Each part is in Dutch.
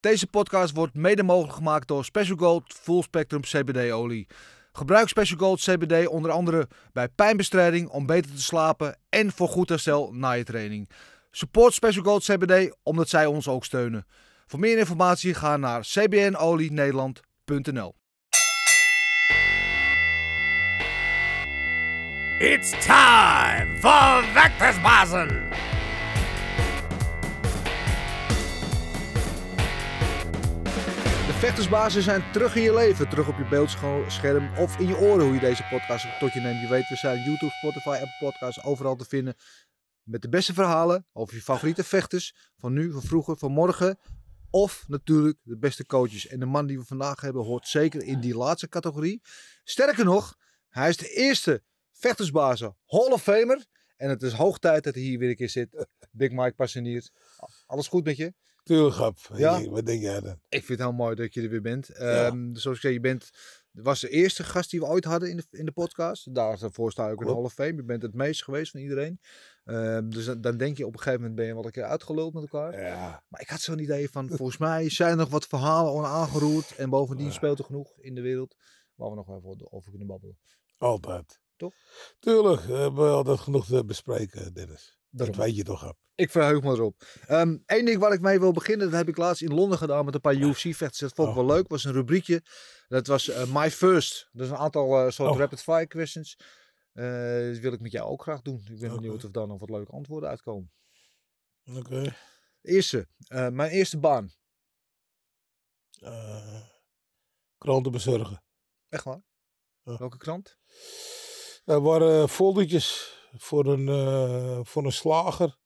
Deze podcast wordt mede mogelijk gemaakt door Special Gold Full Spectrum CBD-olie. Gebruik Special Gold CBD onder andere bij pijnbestrijding, om beter te slapen en voor goed herstel na je training. Support Special Gold CBD omdat zij ons ook steunen. Voor meer informatie ga naar cbnolienederland.nl. It's time for Bazen. Vechtersbazen zijn terug in je leven, terug op je beeldscherm of in je oren hoe je deze podcast tot je neemt. Je weet, we zijn YouTube, Spotify, Apple Podcasts overal te vinden. Met de beste verhalen over je favoriete vechters van nu, van vroeger, van morgen. Of natuurlijk de beste coaches. En de man die we vandaag hebben hoort zeker in die laatste categorie. Sterker nog, hij is de eerste vechtersbazen Hall of Famer. En het is hoog tijd dat hij hier weer een keer zit. Eh, Big Mike Passenier, alles goed met je? Tuurlijk, grap. Ja? Wat denk jij dan? Ik vind het heel mooi dat je er weer bent. Ehm, dus zoals ik zei, je bent, was de eerste gast die we ooit hadden in de, in de podcast. Daarvoor sta ik Klopt. een half fame. Je bent het meest geweest van iedereen. Ehm, dus dan, denk je op een gegeven moment ben je wel een keer uitgeluld met elkaar. Ja. Maar ik had zo'n idee van, volgens mij zijn er nog wat verhalen onaangeroerd. En bovendien speelt er genoeg in de wereld waar we nog even over kunnen babbelen. Altijd. Toch? Tuurlijk, we hebben altijd genoeg te bespreken, Dennis. Dat weet je toch, op. Ik verheug me erop. Eén ehm, ding waar ik mee wil beginnen, dat heb ik laatst in Londen gedaan met een paar UFC-vechters. Dat vond ik wel oh. leuk. was een rubriekje. Dat was eh, My First. Dat is een aantal eh, soort oh. rapid-fire questions. Uh, eh, dat wil ik met jou ook graag doen. Ik ben benieuwd of dan nog wat leuke antwoorden uitkomen. Oké. Eerste. mijn eerste baan. kranten bezorgen. Echt waar? Welke krant? Er waren foldertjes voor een, eh, voor een slager.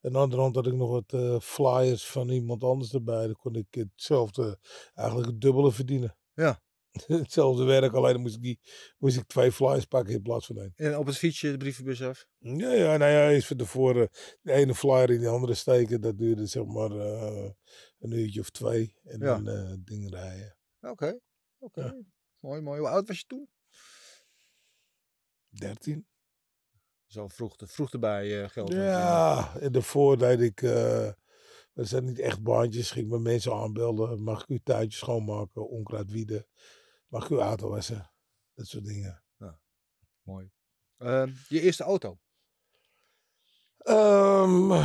En aan de hand had ik nog wat eh, flyers van iemand anders erbij. Dan kon ik hetzelfde, eigenlijk het dubbele verdienen. Ja. hetzelfde werk, alleen moest ik, die, moest ik twee flyers pakken in plaats van één. En op het fietsje de brievenbus af? Ja, ja nou ja, eens van tevoren de ene flyer in de andere steken. Dat duurde zeg maar eh, een uurtje of twee. En ja. dan ding rijden. Oké, oké. Mooi, mooi. Hoe oud was je toen? 13 zo vroeg, te, vroeg erbij uh, eh, geld. Ja, en de dat ik, uh, zijn niet echt baantjes, ging mijn mensen aanbellen Mag ik uw tuintje schoonmaken, onkruid wieden? Mag ik uw auto wassen? Dat soort dingen. Ja, mooi. Ehm, je eerste auto? Um,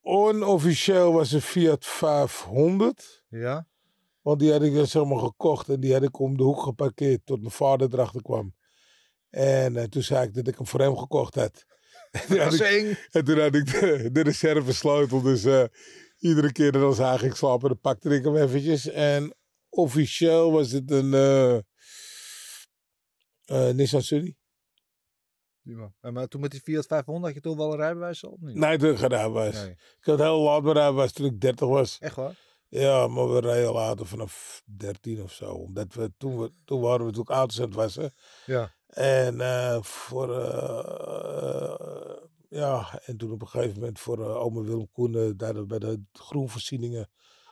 onofficieel was een Fiat 500. Ja. Want die had ik dan zeg maar gekocht en die had ik om de hoek geparkeerd tot mijn vader erachter kwam en eh, toen zei ik dat ik hem voor hem gekocht had. en, toen had ik de, de reserve sleutel. Dus eh, iedere keer dat hij ging slapen, dan pakte ik hem eventjes. En officieel was het een eh, Nissan Sunny. maar toen met die Fiat 500 had je toch wel een rijbewijs al? Niet? Nee, toen geen rijbewijs. Nee. Ik had heel laat mijn rijbewijs toen ik 30 was. Echt waar? Ja, maar we rijden later vanaf 13 of zo. Omdat we, toen, we, toen waren we natuurlijk auto's aan het wassen. Ja. En eh, voor, eh, ja, en toen op een gegeven moment voor uh, Willem Koenen, daar bij de groenvoorzieningen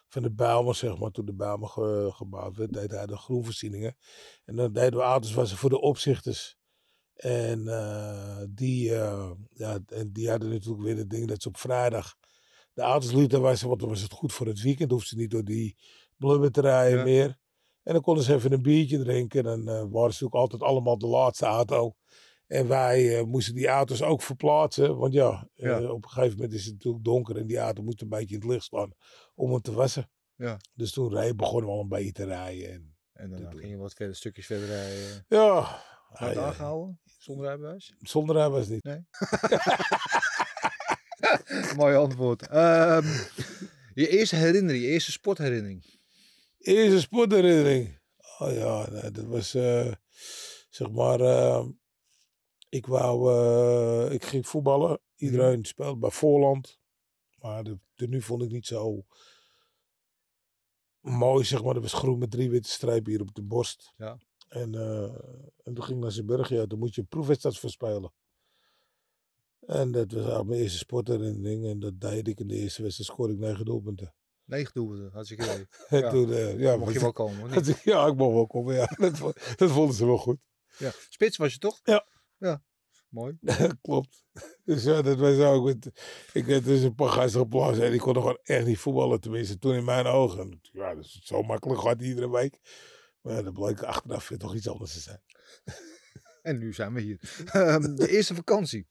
van de Bijlmer, zeg maar, toen de Bijlmer gebouwd werd, deed hij de groenvoorzieningen. En dan deden we auto's was voor de opzichters. En, die, ja, en die hadden natuurlijk weer het ding dat ze op vrijdag de auto's lieten wassen, want dan was het goed voor het weekend. Hoefden ze niet door die blubber te rijden meer. En dan konden ze even een biertje drinken. En dan eh, waren ze ook altijd allemaal de laatste auto. En wij eh, moesten die auto's ook verplaatsen. Want eh, ja, op een gegeven moment is het natuurlijk donker en die auto moet een beetje in het licht staan om hem te wassen. Ja. Dus toen rij, begonnen we al een beetje te rijden. En, en dan ging je wat verder, stukjes verder rijden. Ja. Ah, Zonder rijbewijs? Zonder rijbewijs niet. Nee. Mooi antwoord. Ehm, je eerste herinnering, je eerste sportherinnering? eerste sportherinnering. Oh ja, dat was eh, zeg maar. Eh, ik wou. Eh, ik ging voetballen. Iedereen mhm. speelde bij Voorland. Maar de nu vond ik niet zo mooi, zeg maar. Dat was groen met drie witte strepen hier op de borst. Ja. En, en toen ging ik naar Zeeberg. Ja, dan moet je een proefwedstrijd voor En dat was mijn eerste sportherinnering. En dat deed ik in de eerste wedstrijd. Scoorde ik negen doelpunten. Negen doelpunten, had ik ja. toen, ja, eh, mocht je wel komen, hè? Ja, ik mocht wel komen, ja. Dat, dat vonden ze wel goed. Ja. Spits was je toch? Ja. Ja, mooi. Klopt. Dus ja, dat wij ook... ik werd dus een paar gasten en die kon gewoon echt niet voetballen. Tenminste, toen in mijn ogen. Ja, dat is zo makkelijk gaat iedere week. Maar ja, dat achteraf weer toch iets anders te zijn. En nu zijn we hier. Ehm, de eerste vakantie.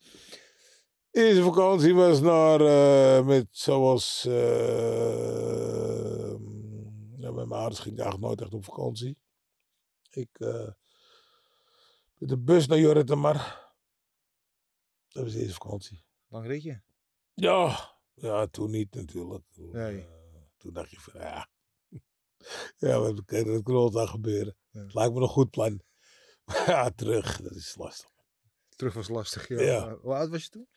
Eerste vakantie was naar, eh, met zoals, eh, met mijn ouders ging ik eigenlijk nooit echt op vakantie. Ik, eh, met de bus naar Jorritemar. Dat was de eerste vakantie. Lang reed je? Ja, ja, toen niet natuurlijk. Toen, nee. toen dacht je van, ja, ja, maar dat kan altijd gebeuren. Het lijkt me een goed plan. Maar ja, terug, dat is lastig. Terug was lastig, ja. ja. Hoe oud was je toen?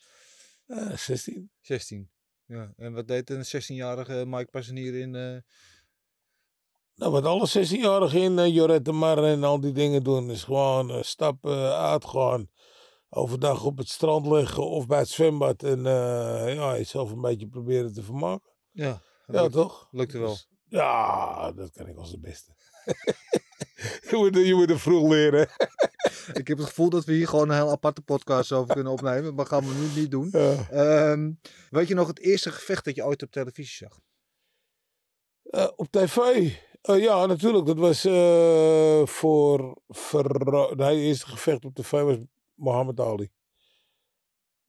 16. Eh, 16. Ja. En wat deed een 16-jarige Mike Passanier in. Eh, nou, wat alle 16-jarigen in uh, Jorette Mar en al die dingen doen, is gewoon stappen uitgaan. Overdag op het strand liggen of bij het zwembad. En ja, jezelf een beetje proberen te vermaken. Ja, ja lukt, het wel. Dus, ja, dat kan ik als de beste. je, moet, je moet vroeg leren. ik heb het gevoel dat we hier gewoon een heel aparte podcast over kunnen opnemen. Maar gaan we nu niet doen. Ehm, weet je nog het eerste gevecht dat je ooit op televisie zag? Eh, op tv? Eh, ja, natuurlijk. Dat was eh, voor... voor het eerste gevecht op tv was Mohammed Ali.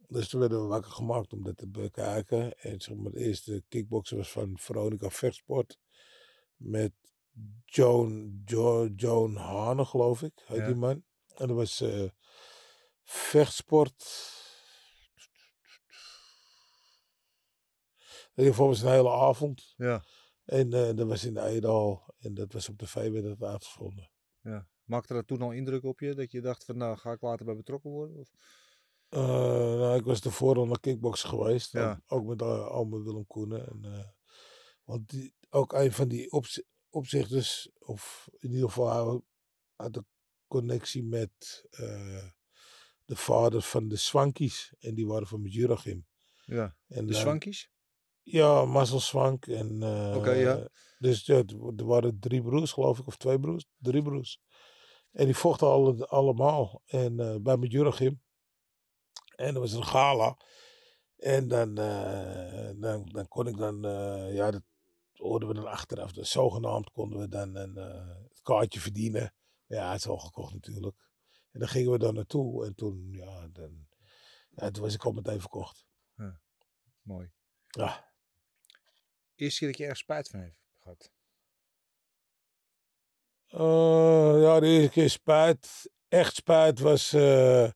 Dus toen werden we wakker gemaakt om dat te bekijken. En zeg de eerste kickboxer was van Veronica Vechtsport. Met Joan, jo, Joan Hane, geloof ik, heet die man. En dat was eh, vechtsport. In ieder geval was een hele avond. Ja. En eh, dat was in de Eidal. En dat was op de vijf werd het uitgevonden. Ja. Maakte dat toen al indruk op je? Dat je dacht van nou ga ik later bij betrokken worden? Of? Uh, nou, ik was tevoren al naar kickbox geweest. Ja. Ook, met uh, Willem Koenen. En, want die, ook een van die opzichters, of in ieder geval uit de connectie met eh, de vader van de Swankies. En die waren van Jurachim. Ja, de Swankies? Ja, Marcel Swank. En, eh, Oké, ja. Dus ja, er waren drie broers, geloof ik, of twee broers. Drie broers. En die vochten alle, allemaal en, uh, bij Medjurgim. En dat was een gala. En dan, dan, dan, kon ik dan, ja, dat hoorden we dan achteraf. Dus zogenaamd konden we dan een, het kaartje verdienen. Ja, het is al gekocht natuurlijk. En dan gingen we daar naartoe en toen, ja, dan, ja, toen was ik al meteen verkocht. Ja, mooi. Ja. Eerst keer dat je erg spijt van heeft gehad? Uh, ja, de eerste keer spijt, echt spijt was. Eh,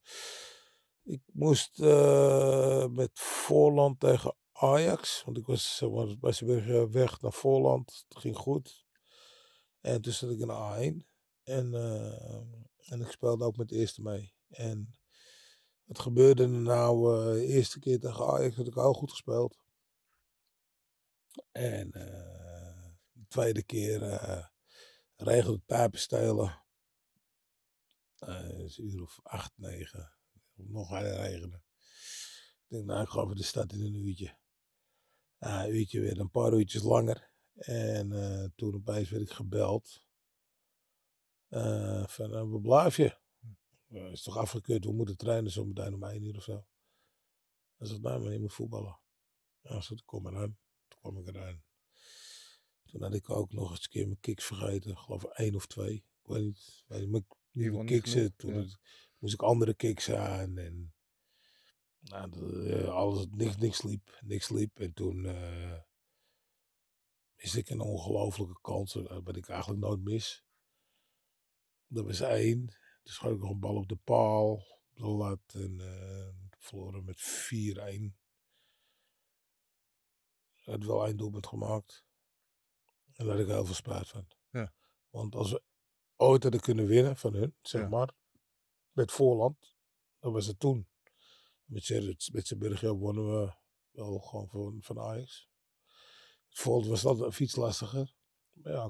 ik moest eh, met Voorland tegen Ajax. Want ik was, was, was weg naar Voorland. Het ging goed. En toen zat ik in A1. En, ehm, en ik speelde ook met de eerste mee. En wat gebeurde er nou? Eh, de eerste keer tegen Ajax had ik al goed gespeeld. En eh, de tweede keer eh, regelde het is een uur of acht, negen. Nog harder regenen. Ik denk, nou, ik ga over de stad in een uurtje. Ah, een uurtje weer, een paar uurtjes langer. En toen opeens werd ik gebeld uh, van, uh, blijf je? Uh, is toch afgekeurd, we moeten trainen zo meteen om 1 uur of zo. Hij zegt, nee, nou, maar je moet voetballen. Ja, zei, kom maar aan. Toen kwam ik eraan. Toen had ik ook nog eens een keer mijn kicks vergeten. Ik geloof één of twee. Ik weet niet, mijn, nieuwe kicks. Toen moest ik andere kicks aan. En, nou, eh, alles, niks, niks liep. Niks liep. En toen is ik een ongelofelijke kans. Ben ik eigenlijk nooit mis. Dat was één. Toen schoot ik nog een bal op de paal, de laat En uh, verloren met 4-1. het wel doelpunt gemaakt. En daar had ik heel veel spijt van. Ja. Want als we ooit hadden kunnen winnen van hun, zeg maar, met voorland, dat was het toen. Met, met Zeeburgio wonnen we wel gewoon van, van Ajax. Het was dat iets lastiger ja,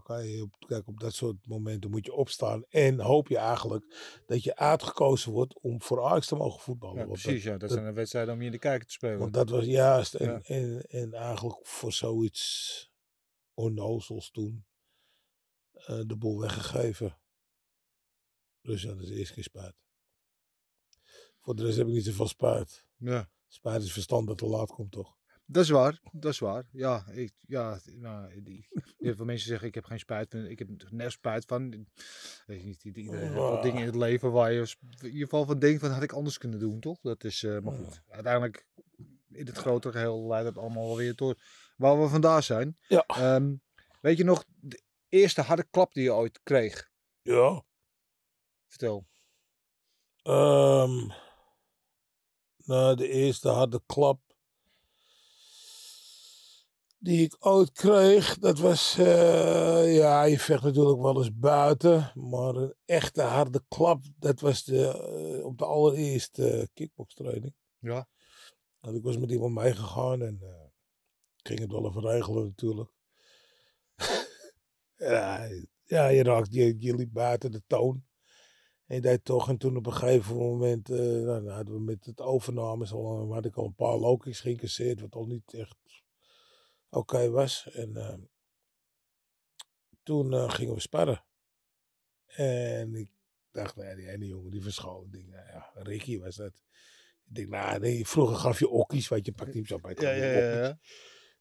kijk, op dat soort momenten moet je opstaan. En hoop je eigenlijk dat je uitgekozen wordt om voor Ajax te mogen voetballen. Ja, precies, dat, ja. Dat, zijn een wedstrijd om je in de kijker te spelen. Want dat was juist. En, ja. en, en eigenlijk voor zoiets onnozels toen eh, de boel weggegeven. Dus ja, dat is eerst geen spijt. Voor de rest heb ik niet zoveel spijt. Ja. Spijt is verstand dat te laat komt, toch? Dat is waar, dat is waar. Ja, ik, ja nou, die, heel veel mensen zeggen ik heb geen spijt van, ik heb net spijt van. Weet je niet, die die eh, dingen in het leven waar je in ieder geval van denkt van had ik anders kunnen doen, toch? Dat is, eh, maar goed, uiteindelijk in het grotere geheel leidt het allemaal weer door waar we vandaan zijn. Ja. Ehm, weet je nog, de eerste harde klap die je ooit kreeg? Ja. Vertel. Ehm, nou, de eerste harde klap die ik ooit kreeg, dat was, eh, ja, je vecht natuurlijk wel eens buiten, maar een echte harde klap, dat was de, eh, op de allereerste eh, kickbokstraining. Ja. En ik was met iemand meegegaan en ging het wel even regelen natuurlijk. ja, ja, je raakt, je, je liep buiten de toon. En deed toch, en toen op een gegeven moment, nou, nou, hadden we met het overnames had ik al een paar lokies geïncasseerd, wat al niet echt oké was. En ehm, toen eh, gingen we sparren. En ik dacht, nee, nou die ene jongen die verscholen dingen. Nou ja, Ricky was dat. Ik denk, nou nee, vroeger gaf je okkies, wat je pakt niet zo bij het ja, ja,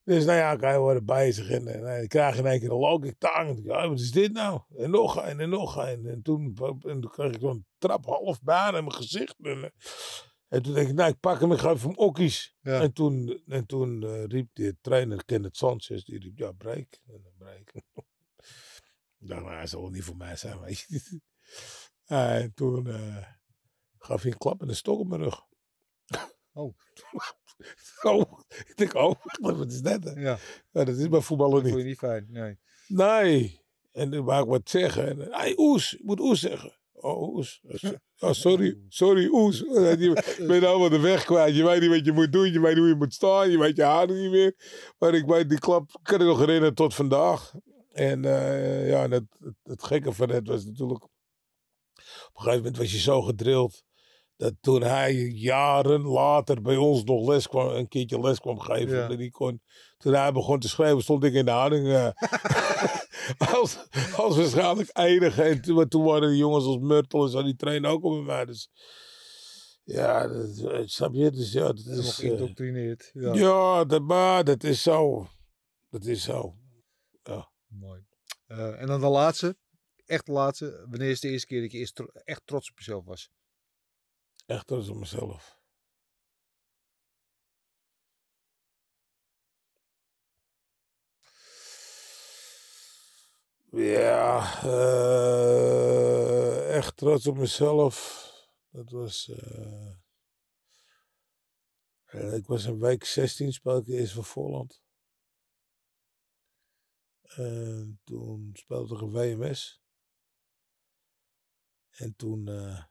Dus nou ja, kan wordt worden bezig. En, en, eh, nou ik krijg in één keer een Ik tang. Ja, wat is dit nou? En nog en, en nog en, en toen, en toen kreeg ik zo'n trap half baan in mijn gezicht. En, en toen dacht ik, nou, ik pak hem, ik ga even okkies. Ja. En toen, en toen eh, riep de trainer Kenneth Sanchez, die riep, ja, Breik. En dan ik dacht, maar hij zal niet voor mij zijn, weet en toen eh, gaf hij een klap en een stok op mijn rug. Oh. oh. Ik denk, oh, wat is dat? Hè? Ja. ja. Dat is bij voetballen niet. Dat voel je niet fijn, nee. Nee. En dan wou ik wat zeggen. en Hij oes, ik moet oes zeggen. Oh, oh, oh, sorry, sorry, oes. Je bent allemaal de weg kwijt. Je weet niet wat je moet doen, je weet niet hoe je moet staan, je weet je houding niet meer. Maar ik weet, die klap kan ik nog herinneren tot vandaag. En eh, ja, het, het, gekke van het was natuurlijk... Op een gegeven moment was je zo gedrild... dat toen hij jaren later bij ons nog les kwam, een keertje les kwam geven... Ja. Dat kon, toen hij begon te schrijven stond ik in de houding... Uh, als, als waarschijnlijk eindigen, En toen, toen waren de jongens als Myrtle en zo, die trainen ook op mij. Dus ja, dat, eh, snap je? Dus ja, dat is... Eh, geïndoctrineerd. Ja, ja dat, dat is zo. Dat is zo. Ja. Mooi. Eh, en dan de laatste. Echt de laatste. Wanneer is de eerste keer dat je echt trots op jezelf was? Echt trots op mezelf. Ja, eh, echt trots op mezelf. Dat was. Eh, eh, ik was in wijk 16, speelde ik eerst voor Voorland. en toen speelde ik een WMS. En toen. nou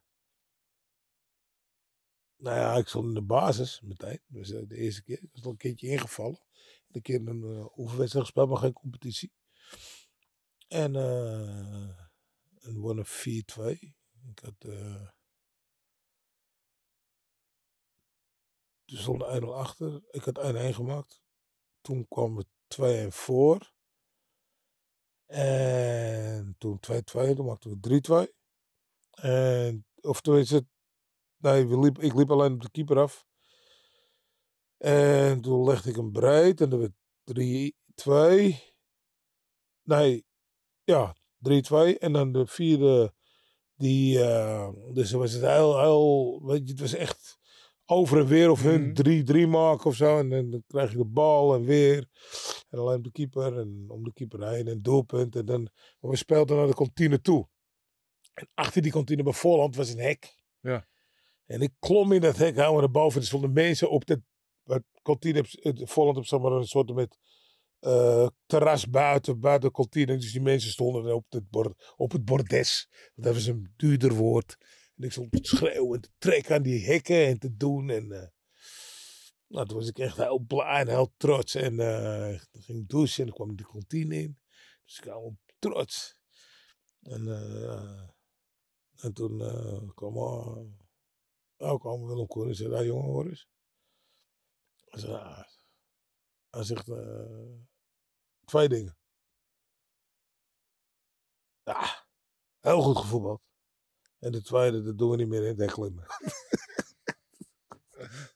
ja, ik stond in de basis meteen. Dus de eerste keer. Ik was al een keertje ingevallen. de keer een oefenwedstrijd gespeeld, maar geen competitie. En eh, een one of 4, 2. Ik had. Eh, toen 1-0 achter. Ik had 1-1 gemaakt. Toen kwam het 2-1 voor. En toen 2-2, toen maakten we 3-2. En, of toen is het. Nee, we liep, ik liep alleen op de keeper af. En toen legde ik hem breed en dan werd 3-2. Nee, ja, 3-2. En dan de vierde, die, uh, dus was het heel, heel, weet je, het was echt over en weer of hun 3-3 mm-hmm. maken of zo. En, dan krijg je de bal en weer. En alleen op de keeper en om de keeper heen en doelpunt. En dan, we speelden naar de kantine toe. En achter die kantine bij Voorland was een hek. Ja. En ik klom in dat hek, hou naar boven. Er stonden mensen op de eh, kantine, Voorland op eh, zomaar een soort met eh, terras buiten, buiten de kantine. Dus die mensen stonden op het, bord, op het bordes. Dat was een duurder woord. En ik stond te schreeuwen en te trekken aan die hekken en te doen. En uh, nou, toen was ik echt heel blij en heel trots. En uh, eh, toen ging douchen en kwam de kantine in. Dus ik was trots. En, en toen kwam, oh, kwam Willem Koen en zei, ah, jongen, hoor eens. Hij zegt, Twee dingen. Ja, heel goed gevoetbald. En de tweede, dat doen we niet meer in het klimmen.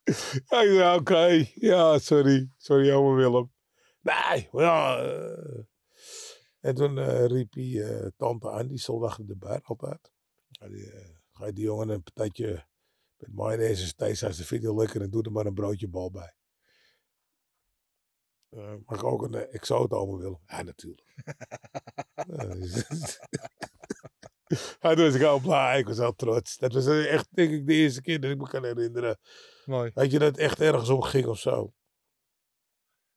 ik zei, oké. Ja, sorry. Sorry, oma Willem. Nee, ja. Eh. En toen eh, riep hij eh, tante aan, die stond achter de bar altijd. Die, ga je die jongen een patatje met mayonaise en steeds als ze video lekker en doe er maar een broodje bal bij. Uh, mag ik ook een uh, exoot over willen? Ja, natuurlijk. Hij was dus ik al blij, ik was al trots. Dat was echt, denk ik, de eerste keer dat ik me kan herinneren. Mooi. Dat je dat echt ergens om ging of zo.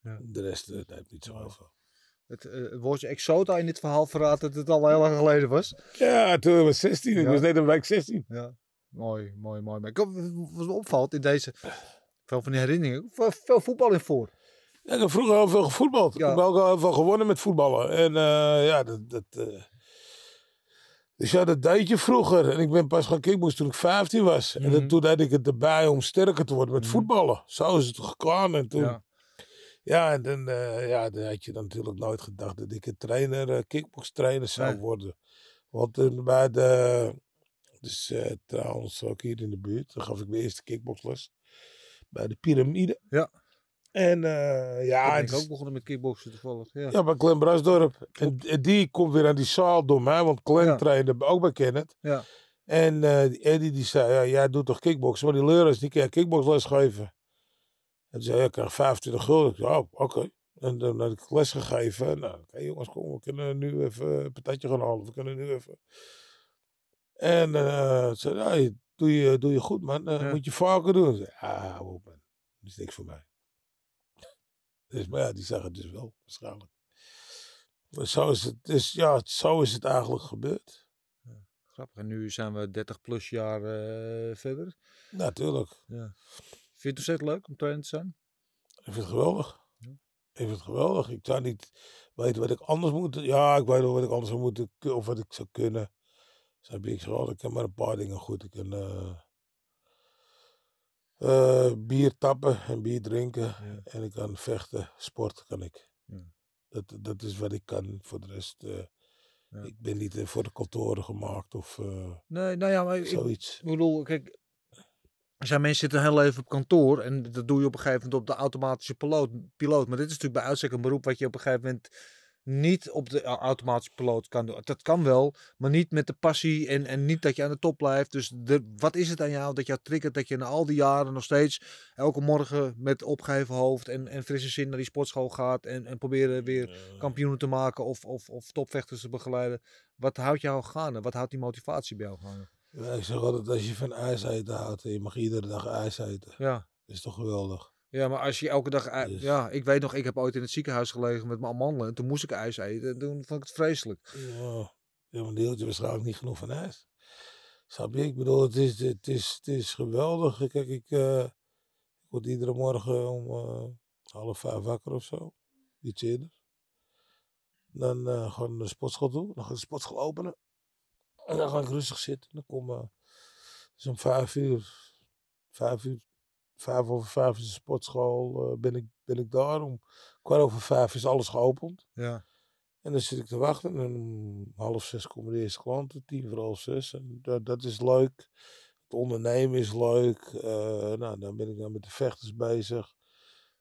Ja. De rest, uh, heb niet zo heel veel. Het woordje exota in dit verhaal verraadt dat het al heel lang geleden was. Ja, toen ik was 16. Ik was net een week 16. Ja. Mooi, mooi, mooi. wat me opvalt in deze, veel van die herinneringen, veel voetbal in voor ik heb vroeger heel veel gevoetbald. Ik ben ook al heel veel gewonnen met voetballen. En eh, ja, dat... dat eh, Dus ja, dat deed je vroeger. En ik ben pas gaan kickboxen toen ik 15 was. En mhm. toen had ik het erbij om sterker te worden met mhm. voetballen. Zo is het gekomen. En toen... Ja. en dan, eh, ja, dan had je dan natuurlijk nooit gedacht dat ik een trainer, uh, kickbokstrainer zou worden. Want bij de, dus trouwens ook hier in de buurt, dan gaf ik mijn eerste kickboxles bij de piramide. Ja. En eh, ja, ik ook begonnen met kickboksen toevallig. Ja, bij Clem Bruisdorp. En, die komt weer aan die zaal door mij, want Clem ja. trainde ook bij Kenneth. Ja. En uh, Eddie die zei, ja, jij doet toch kickboksen? Maar die is die kan kickboksles geven. En zei ik krijg 25 gulden. Ik zei, oh, oké. En dan heb ik les gegeven. Nou, okay, jongens, kom, we kunnen nu even een patatje gaan halen. We kunnen nu even... En uh, zei, doe, je, doe je goed, man. Uh, Moet je vaker doen. Ik zei, ah, man. Dat is niks voor mij. Dus, maar ja, die zeggen het dus wel, waarschijnlijk. Maar zo is het, dus ja, zo is het eigenlijk gebeurd. grappig. En nu zijn we 30 plus jaar uh, verder. Natuurlijk. Ja. Vind je het ontzettend leuk om trainer te zijn? Ik vind het geweldig. Ja. Ik vind het geweldig. Ik zou niet weten wat ik anders moet. Ja, ik weet wel wat ik anders moet of wat ik zou kunnen. Zo heb Ik zo ik heb maar een paar dingen goed. Ik kan, eh, eh, bier tappen en bier drinken. En ik kan vechten, sport kan ik. Dat, dat is wat ik kan. Voor de rest, eh, ik ben niet eh, voor de kantoren gemaakt of nee, nou ja, maar zoiets. Ik bedoel, kijk, er zijn mensen zitten heel even op kantoor en dat doe je op een gegeven moment op de automatische piloot. piloot. Maar dit is natuurlijk bij uitstek een beroep wat je op een gegeven moment niet op de automatische piloot kan doen. Dat kan wel, maar niet met de passie en, en niet dat je aan de top blijft. Dus de, wat is het aan jou dat jou triggert dat je na al die jaren nog steeds elke morgen met opgeheven hoofd en, en frisse zin naar die sportschool gaat en, en proberen weer kampioenen te maken of, of, of topvechters te begeleiden. Wat houdt jou gaan? Wat houdt die motivatie bij jou gaan? Ja, ik zeg altijd, als je van ijs eten houdt, je mag iedere dag ijs eten. Ja. Dat is toch geweldig. Ja, maar als je elke dag... Dus. Ja, ik weet nog, ik heb ooit in het ziekenhuis gelegen met mijn amandelen. En toen moest ik ijs eten. En toen vond ik het vreselijk. Ja, ja deeltje waarschijnlijk niet genoeg van ijs. Snap je? Ik bedoel, het is, het is, het is geweldig. Kijk, ik eh, word iedere morgen om eh, half vijf wakker of zo. Iets eerder. Dan eh, gewoon een de sportschool toe. Dan ga de sportschool openen. En dan ga ik rustig zitten. Dan kom eh, om vijf uur. Vijf uur, vijf over vijf is de sportschool, eh, ben, ik, ben ik daar. Om kwart over vijf is alles geopend. Ja. En dan zit ik te wachten en half zes komen de eerste klanten, tien voor half zes. En dat, dat is leuk. Het ondernemen is leuk. Eh, nou, dan ben ik dan met de vechters bezig.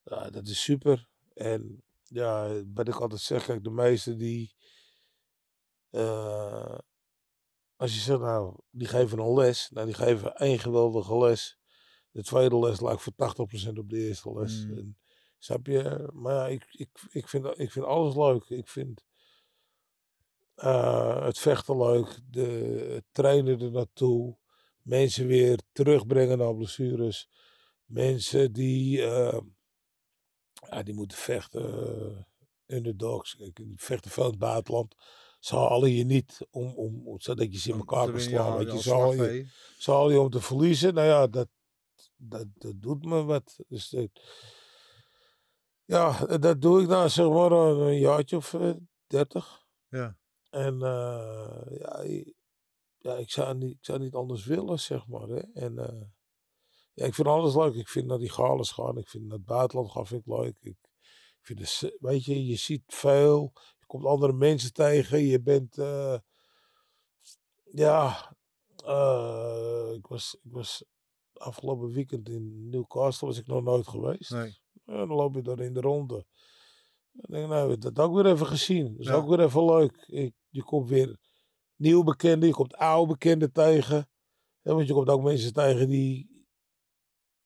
Ja, dat is super. En ja, wat ik altijd zeg, de meesten die... Eh, als je zegt, nou, die geven een les. Nou, die geven één geweldige les de tweede les lag voor 80% op de eerste les. Mm. En, je? Maar ja, ik, ik, ik, vind, ik vind alles leuk. Ik vind eh, het vechten leuk, de, het trainen er naartoe, mensen weer terugbrengen naar blessures. Mensen die, eh, ja, die moeten vechten, uh, eh, underdogs, die vechten voor het buitenland. Zal alle je niet om, om, zodat je ze in elkaar kan slaan. je, ze je om te verliezen. Nou ja, dat, dat, dat doet me wat. Dus dat, ja, dat doe ik dan zeg maar een jaartje of eh, dertig. ja. En eh, ja, ja, ik, zou niet, ik zou niet anders willen, zeg maar. Hè. En eh, ja, ik vind alles leuk. Ik vind naar die galen gaan. Ik vind naar het buitenland gaan vind ik leuk. Ik, ik vind het, weet je, je ziet veel. Je komt andere mensen tegen. Je bent... ja, ik, was, ik was afgelopen weekend in Newcastle was ik nog nooit geweest. Nee. En dan loop je daar in de ronde. En denk ik, nou, dat ook weer even gezien. Dat is ook weer even leuk. Ik, je komt weer nieuw bekende, je komt oude bekende tegen. Ja, want je komt ook mensen tegen die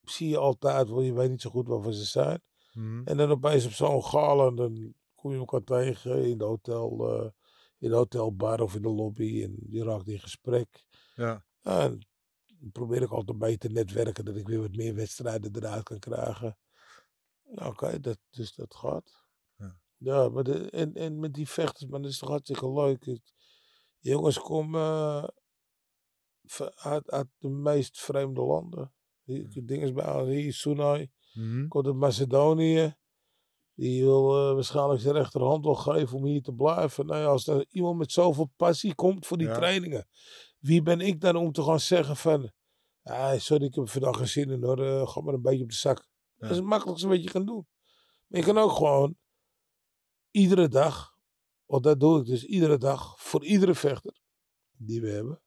zie je altijd, want je weet niet zo goed waarvan ze zijn. Mhm. En dan opeens op zo'n galen, dan kom je elkaar tegen in de hotel. Eh, in de hotelbar of in de lobby. En je raakt in gesprek. Ja. en probeer ik altijd bij te netwerken, dat ik weer wat meer wedstrijden eruit kan krijgen. Nou, oké, dat, dus dat gaat. Ja, ja maar de, en, en met die vechters, man, dat is toch hartstikke leuk. Het, jongens komen eh, uit, uit, de meest vreemde landen. Hier, Dingen bij al hier, Sunai, mm komt uit Macedonië. Die wil eh, waarschijnlijk zijn rechterhand wel geven om hier te blijven. Nou ja, als er iemand met zoveel passie komt voor die ja. trainingen wie ben ik dan om te gaan zeggen van, ah, sorry, ik heb vandaag geen zin in hoor, uh, ga maar een beetje op de zak. Dat is het makkelijkste wat je kan doen. Maar je kan ook gewoon iedere dag, want dat doe ik dus iedere dag, voor iedere vechter die we hebben,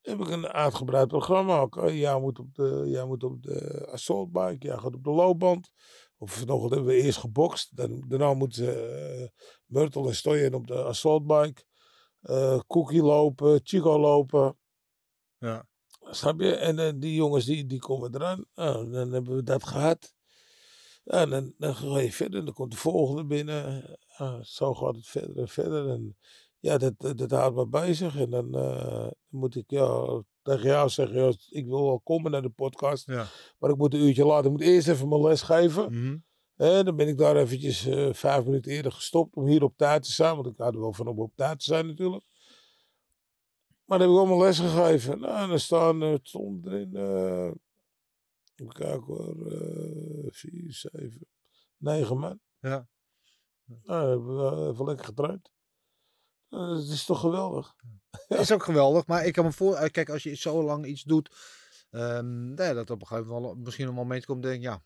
heb ik een uitgebreid programma ook. Jij moet op de, jij moet op de assaultbike, jij gaat op de loopband. Of vanochtend hebben we eerst gebokst. Dan, daarna moeten uh, Myrtle en Stoyen op de bike. Cookie eh, lopen, Chico lopen. Ja. Snap je? En eh, die jongens die, die komen eraan. en nou, dan hebben we dat gehad. En dan, dan ga je verder. Dan komt de volgende binnen. zo gaat het verder en verder. En ja, dat, dat, dat houdt me bezig. En dan eh, moet ik ja, tegen jou zeggen: ik wil wel komen naar de podcast. Ja. Maar ik moet een uurtje later. Ik moet eerst even mijn les geven. Mm en eh, dan ben ik daar eventjes eh, vijf minuten eerder gestopt om hier op tijd te zijn. Want ik had er wel van op tijd te zijn natuurlijk. Maar dan heb ik allemaal les gegeven. Nou, en dan staan, uh, eh, stond erin, uh, even kijken hoor, vier, zeven, negen man. Ja. Nou, hebben we lekker getraind. Het nou, is toch geweldig. Ja. Is ook geweldig, maar ik kan me voor. Kijk, als je zo lang iets doet, um, ehm, nee, dat op een gegeven moment misschien een moment komt, denk ja,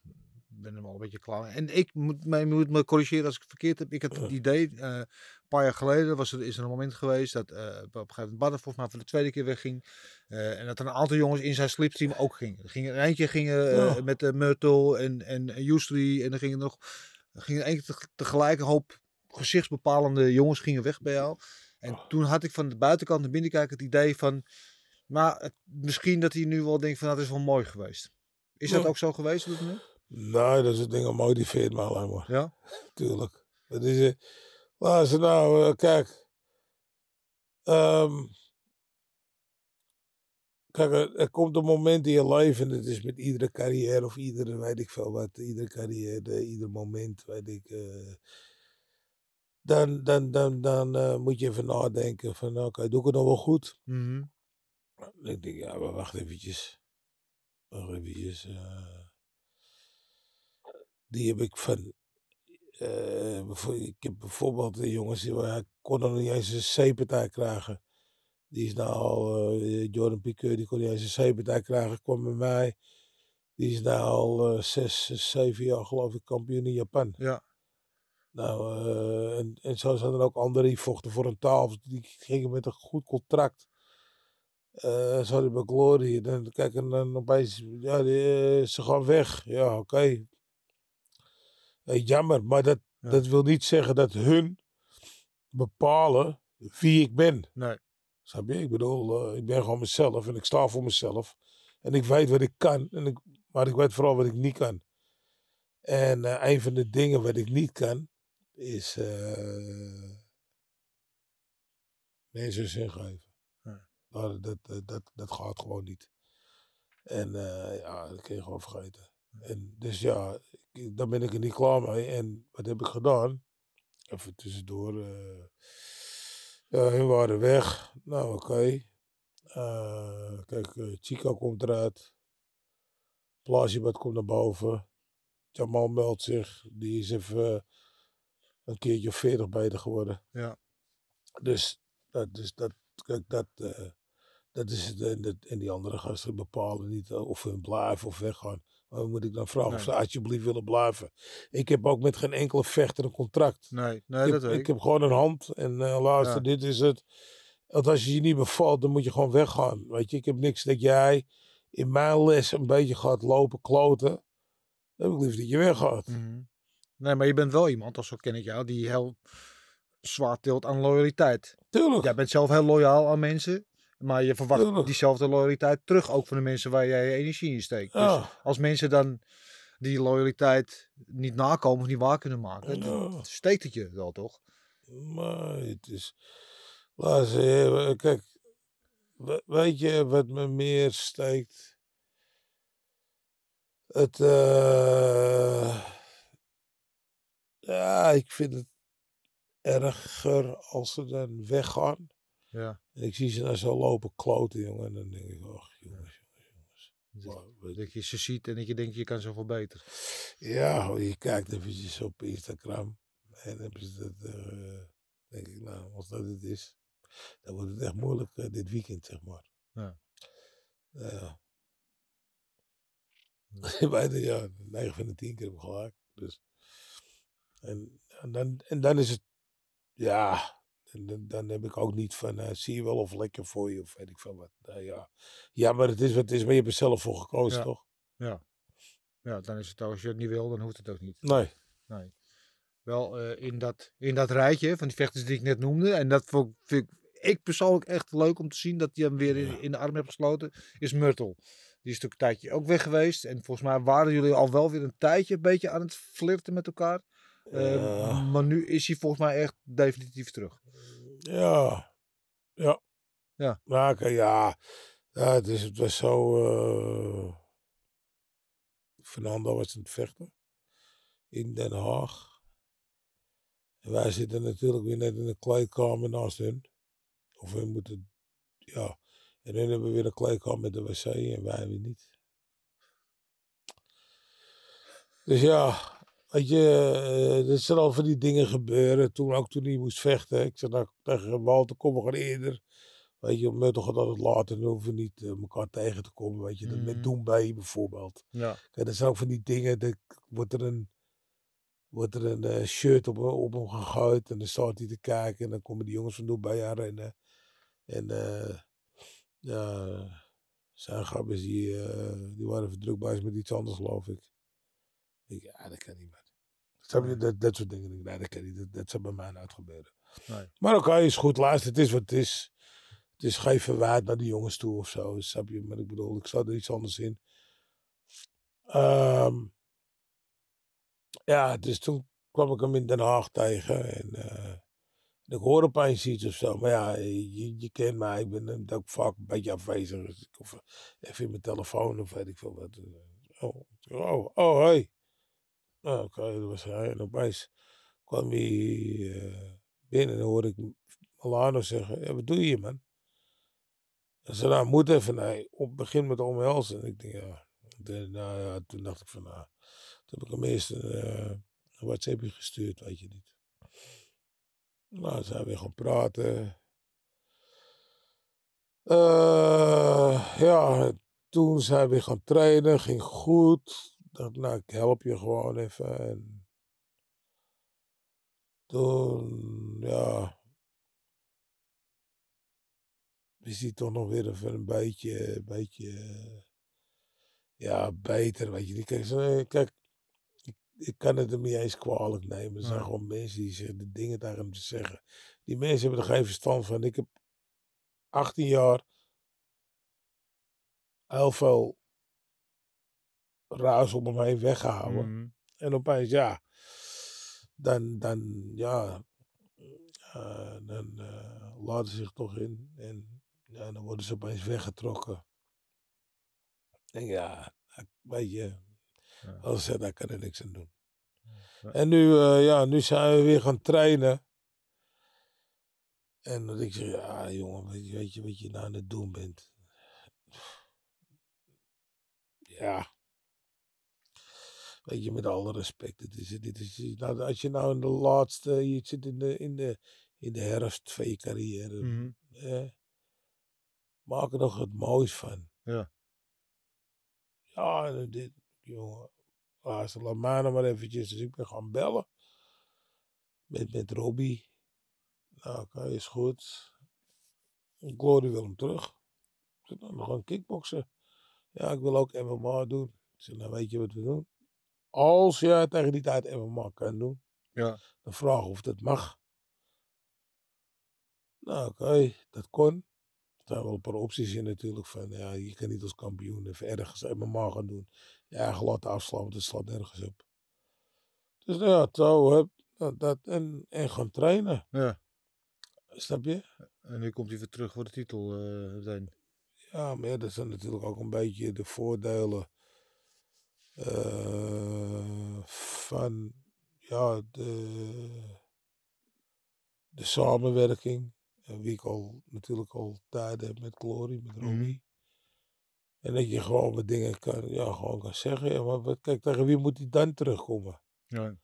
ben er wel een beetje klaar En ik moet, mij, moet me corrigeren als ik het verkeerd heb. Ik had het idee, eh, een paar jaar geleden was er, is er een moment geweest dat uh, op een gegeven moment volgens mij voor de tweede keer wegging. Eh, en dat er een aantal jongens in zijn slipstream ook gingen. Er ging, een eindje gingen met Myrtle en, en Justry en er gingen nog gingen eigenlijk tegelijk een hoop gezichtsbepalende jongens gingen weg bij jou. En toen had ik van de buitenkant naar binnenkijk het idee van... Maar misschien dat hij nu wel denkt van nou, dat is wel mooi geweest. Is dat ook zo geweest op dit nou, dat soort dingen motiveert me alleen maar. Ja? Tuurlijk. Dat is, luister nou, eh, kijk. Ehm, kijk, er, komt een moment in je leven, en dat is met iedere carrière of iedere, weet ik veel wat, iedere carrière, ieder moment, weet ik. Eh, dan dan, dan, dan eh, moet je even nadenken van, nou, oké, doe ik het nog wel goed? Mhm. Ik denk, ja, maar wacht eventjes. Wacht eventjes die heb ik van. Eh, ik heb bijvoorbeeld de jongens die ja, kon nog niet eens een C-partij krijgen. Die is nou al, eh, Jordan Piqueur, die kon niet eens een C-partij krijgen, kwam bij mij. Die is nou al eh, zes, zeven jaar geloof ik kampioen in Japan. Ja. Nou, en, en zo zijn er ook anderen die vochten voor een taal. Die gingen met een goed contract. Uh, sorry, bij Glory. Dan kijk, en dan opeens, ja, die, ze gaan weg. Ja, oké, jammer, maar dat, dat wil niet zeggen dat hun bepalen wie ik ben. Nee. Snap je? Ik bedoel, eh, ik ben gewoon mezelf en ik sta voor mezelf. En ik weet wat ik kan, en ik, maar ik weet vooral wat ik niet kan. En uh, een van de dingen wat ik niet kan, is uh, mensen zin geven. Dat, dat, dat, dat, gaat gewoon niet. En ja, dat kun je gewoon vergeten. En dus ja, dan daar ben ik er niet klaar mee. En wat heb ik gedaan? Even tussendoor. Uh, ja, hun waren weg. Nou, oké. Eh, kijk, eh, Chico komt eruit. Plagibad komt naar boven. Jamal meldt zich. Die is even een keertje bij beter geworden. Ja. Dus dat, dus dat, kijk, dat, dat is het. En, dat, en die andere gasten bepalen niet of hun blijven of weggaan. Wat moet ik dan vragen of ze alsjeblieft willen blijven? Ik heb ook met geen enkele vechter een contract. Nee, nee ik, dat heb, ik. heb gewoon een hand en eh, laatste, dit is het. Want als je je niet bevalt, dan moet je gewoon weggaan. Weet je, ik heb niks dat jij in mijn les een beetje gaat lopen kloten. Dan heb ik liever dat je weggaat. Mm Nee, maar je bent wel iemand, als zo ken ik jou, die heel zwaar tilt aan loyaliteit. Tuurlijk. Jij bent zelf heel loyaal aan mensen. Maar je verwacht diezelfde loyaliteit terug ook van de mensen waar jij je energie in steekt. Dus als mensen dan die loyaliteit niet nakomen of niet waar kunnen maken, dan steekt het je wel toch? Maar het is. Eh, kijk, weet je wat me meer steekt? Het. Eh, ja, ik vind het erger als ze dan weggaan ja. En ik zie ze daar zo lopen kloten, jongen. En dan denk ik, ach, jongens, jongens, jongens. Dat je ze ziet en dat je denkt, je kan zoveel beter. Ja, je kijkt eventjes op Instagram. En dan eh, denk ik, nou, als dat het is, dan wordt het echt moeilijk eh, dit weekend, zeg maar. Ja. Uh, ja. Bijna, ja, 9 van de 10 keer heb ik gelijk. Dus. En, en, dan, en dan is het, ja, dan, dan heb ik ook niet van, eh, zie je wel of lekker voor je of weet ik veel wat. Nou ja. ja, maar het is wat het is, maar je hebt er zelf voor gekozen, toch? Ja. Ja, dan is het als je het niet wil, dan hoeft het ook niet. Nee. Nee. Wel eh, in, dat, in dat rijtje van die vechters die ik net noemde. En dat vond, vind ik, ik persoonlijk echt leuk om te zien dat je hem weer in, de arm hebt gesloten. Is Myrtle. Die is natuurlijk een tijdje ook weg geweest. En volgens mij waren jullie al wel weer een tijdje een beetje aan het flirten met elkaar. Eh, maar nu is hij volgens mij echt definitief terug. Ja. Ja. Ja. Ja, ja. ja het, is, het was zo... Uh... Fernando was aan het vechten. In Den Haag. En wij zitten natuurlijk weer net in de kleedkamer naast hun. Of we moeten... Ja. En hun hebben weer een kleedkamer met de wc en wij weer niet. Dus ja, Weet je, eh, er zijn al van die dingen gebeuren. Toen, ook toen hij moest vechten. Ik zei nou, tegen Walter, kom gaan eerder. Weet je, om toch dat het later, dan hoeven we niet eh, elkaar tegen te komen. Weet je, dat met mhm. doen bij bijvoorbeeld. Ja. Kijk, dat zijn ook van die dingen, dat wordt er een, wordt er een eh, shirt op, op hem gegooid. En dan staat hij te kijken en dan komen die jongens van doen bij haar rennen. En ja, zijn grappers die, die waren verdrukbaar met iets anders, geloof ik. Ik, ja, dat kan niet meer. je, dat, dat soort dingen. Nee, dat kan niet. Dat, dat zou bij mij nooit gebeuren. Nee. Maar oké, is goed. Laatst, het is wat het is. Het is geen verwijt naar de jongens toe of zo. je? Maar ik bedoel, ik zat er iets anders in. Um, ja, dus toen kwam ik hem in Den Haag tegen. En, uh, eh, en ik hoor opeens iets of zo. Maar ja, je, je kent mij. Ik ben ook vaak een beetje afwezig. Dus of even eh, in mijn telefoon of weet ik veel wat. Oh, oh, oh hey. Nou, dat was hij. En opeens kwam hij eh, binnen en hoorde ik Milano zeggen: Wat doe je, man? En ze nou, moet even. hij op begin met omhelzen. En ik denk, ja. Eh, nou, ja. Toen dacht ik van, nou, toen heb ik hem eerst een, uh, WhatsAppje gestuurd, weet je niet. Nou, zijn we weer gaan praten. ja, toen zijn we gaan trainen, ging goed dacht, nou, ik help je gewoon even. En toen, ja. Is hij toch nog weer even een beetje, een beetje. Ja, beter, weet je Die Kijk, kijk ik, ik, kan het hem niet eens kwalijk nemen. Er zijn gewoon mensen die zeggen, de dingen daar hem te zeggen. Die mensen hebben er geen verstand van. Ik heb 18 jaar heel veel raars om hem heen weggehouden. Mm. En opeens, ja, dan, dan ja, dan uh, eh, laten ze zich toch in. En ja, dan worden ze opeens weggetrokken. En ja, weet je, als ze daar kan er niks aan doen. En nu, eh, ja, nu zijn we weer gaan trainen. En dat ik zeg, ja jongen, weet je, weet je wat je nou aan het doen bent? Ja, Weet je, met alle respect. Dit is, dit is, eh, nou, als je nou in de laatste, eh, je zit in de, in de, in de herfst van je carrière. eh, maak er nog het moois van. Ja. Ja, eh, dit, jongen. Ah, ze laat mij nog maar eventjes. Dus ik ben gaan bellen. Met, met Robbie. Nou, oké, is goed. Glory wil hem terug. Ik zit nog aan gaan kickboksen. Ja, ik wil ook MMA doen. Ik zeg, nou weet je wat we doen? Als je tegen die tijd MMA kan doen. Ja. De vraag of dat mag. Nou, oké, dat kon. Er zijn wel een paar opties in natuurlijk. Van, ja, je kan niet als kampioen even ergens MMA gaan doen. Je eigen laten afslaan, want het slaat nergens op. Dus nou ja, zo, nou, dat, en, en gaan trainen. Ja. Snap je? En nu komt hij weer terug voor de titel zijn. Eh, ja, maar ja, dat zijn natuurlijk ook een beetje de voordelen eh, van ja, de, de samenwerking. Eh, wie ik al natuurlijk al tijden heb met Glory, met mhm. Romy. En dat je gewoon wat dingen kan, ja, gewoon kan zeggen. Ja, maar kijk, tegen wie moet hij dan terugkomen? Ja.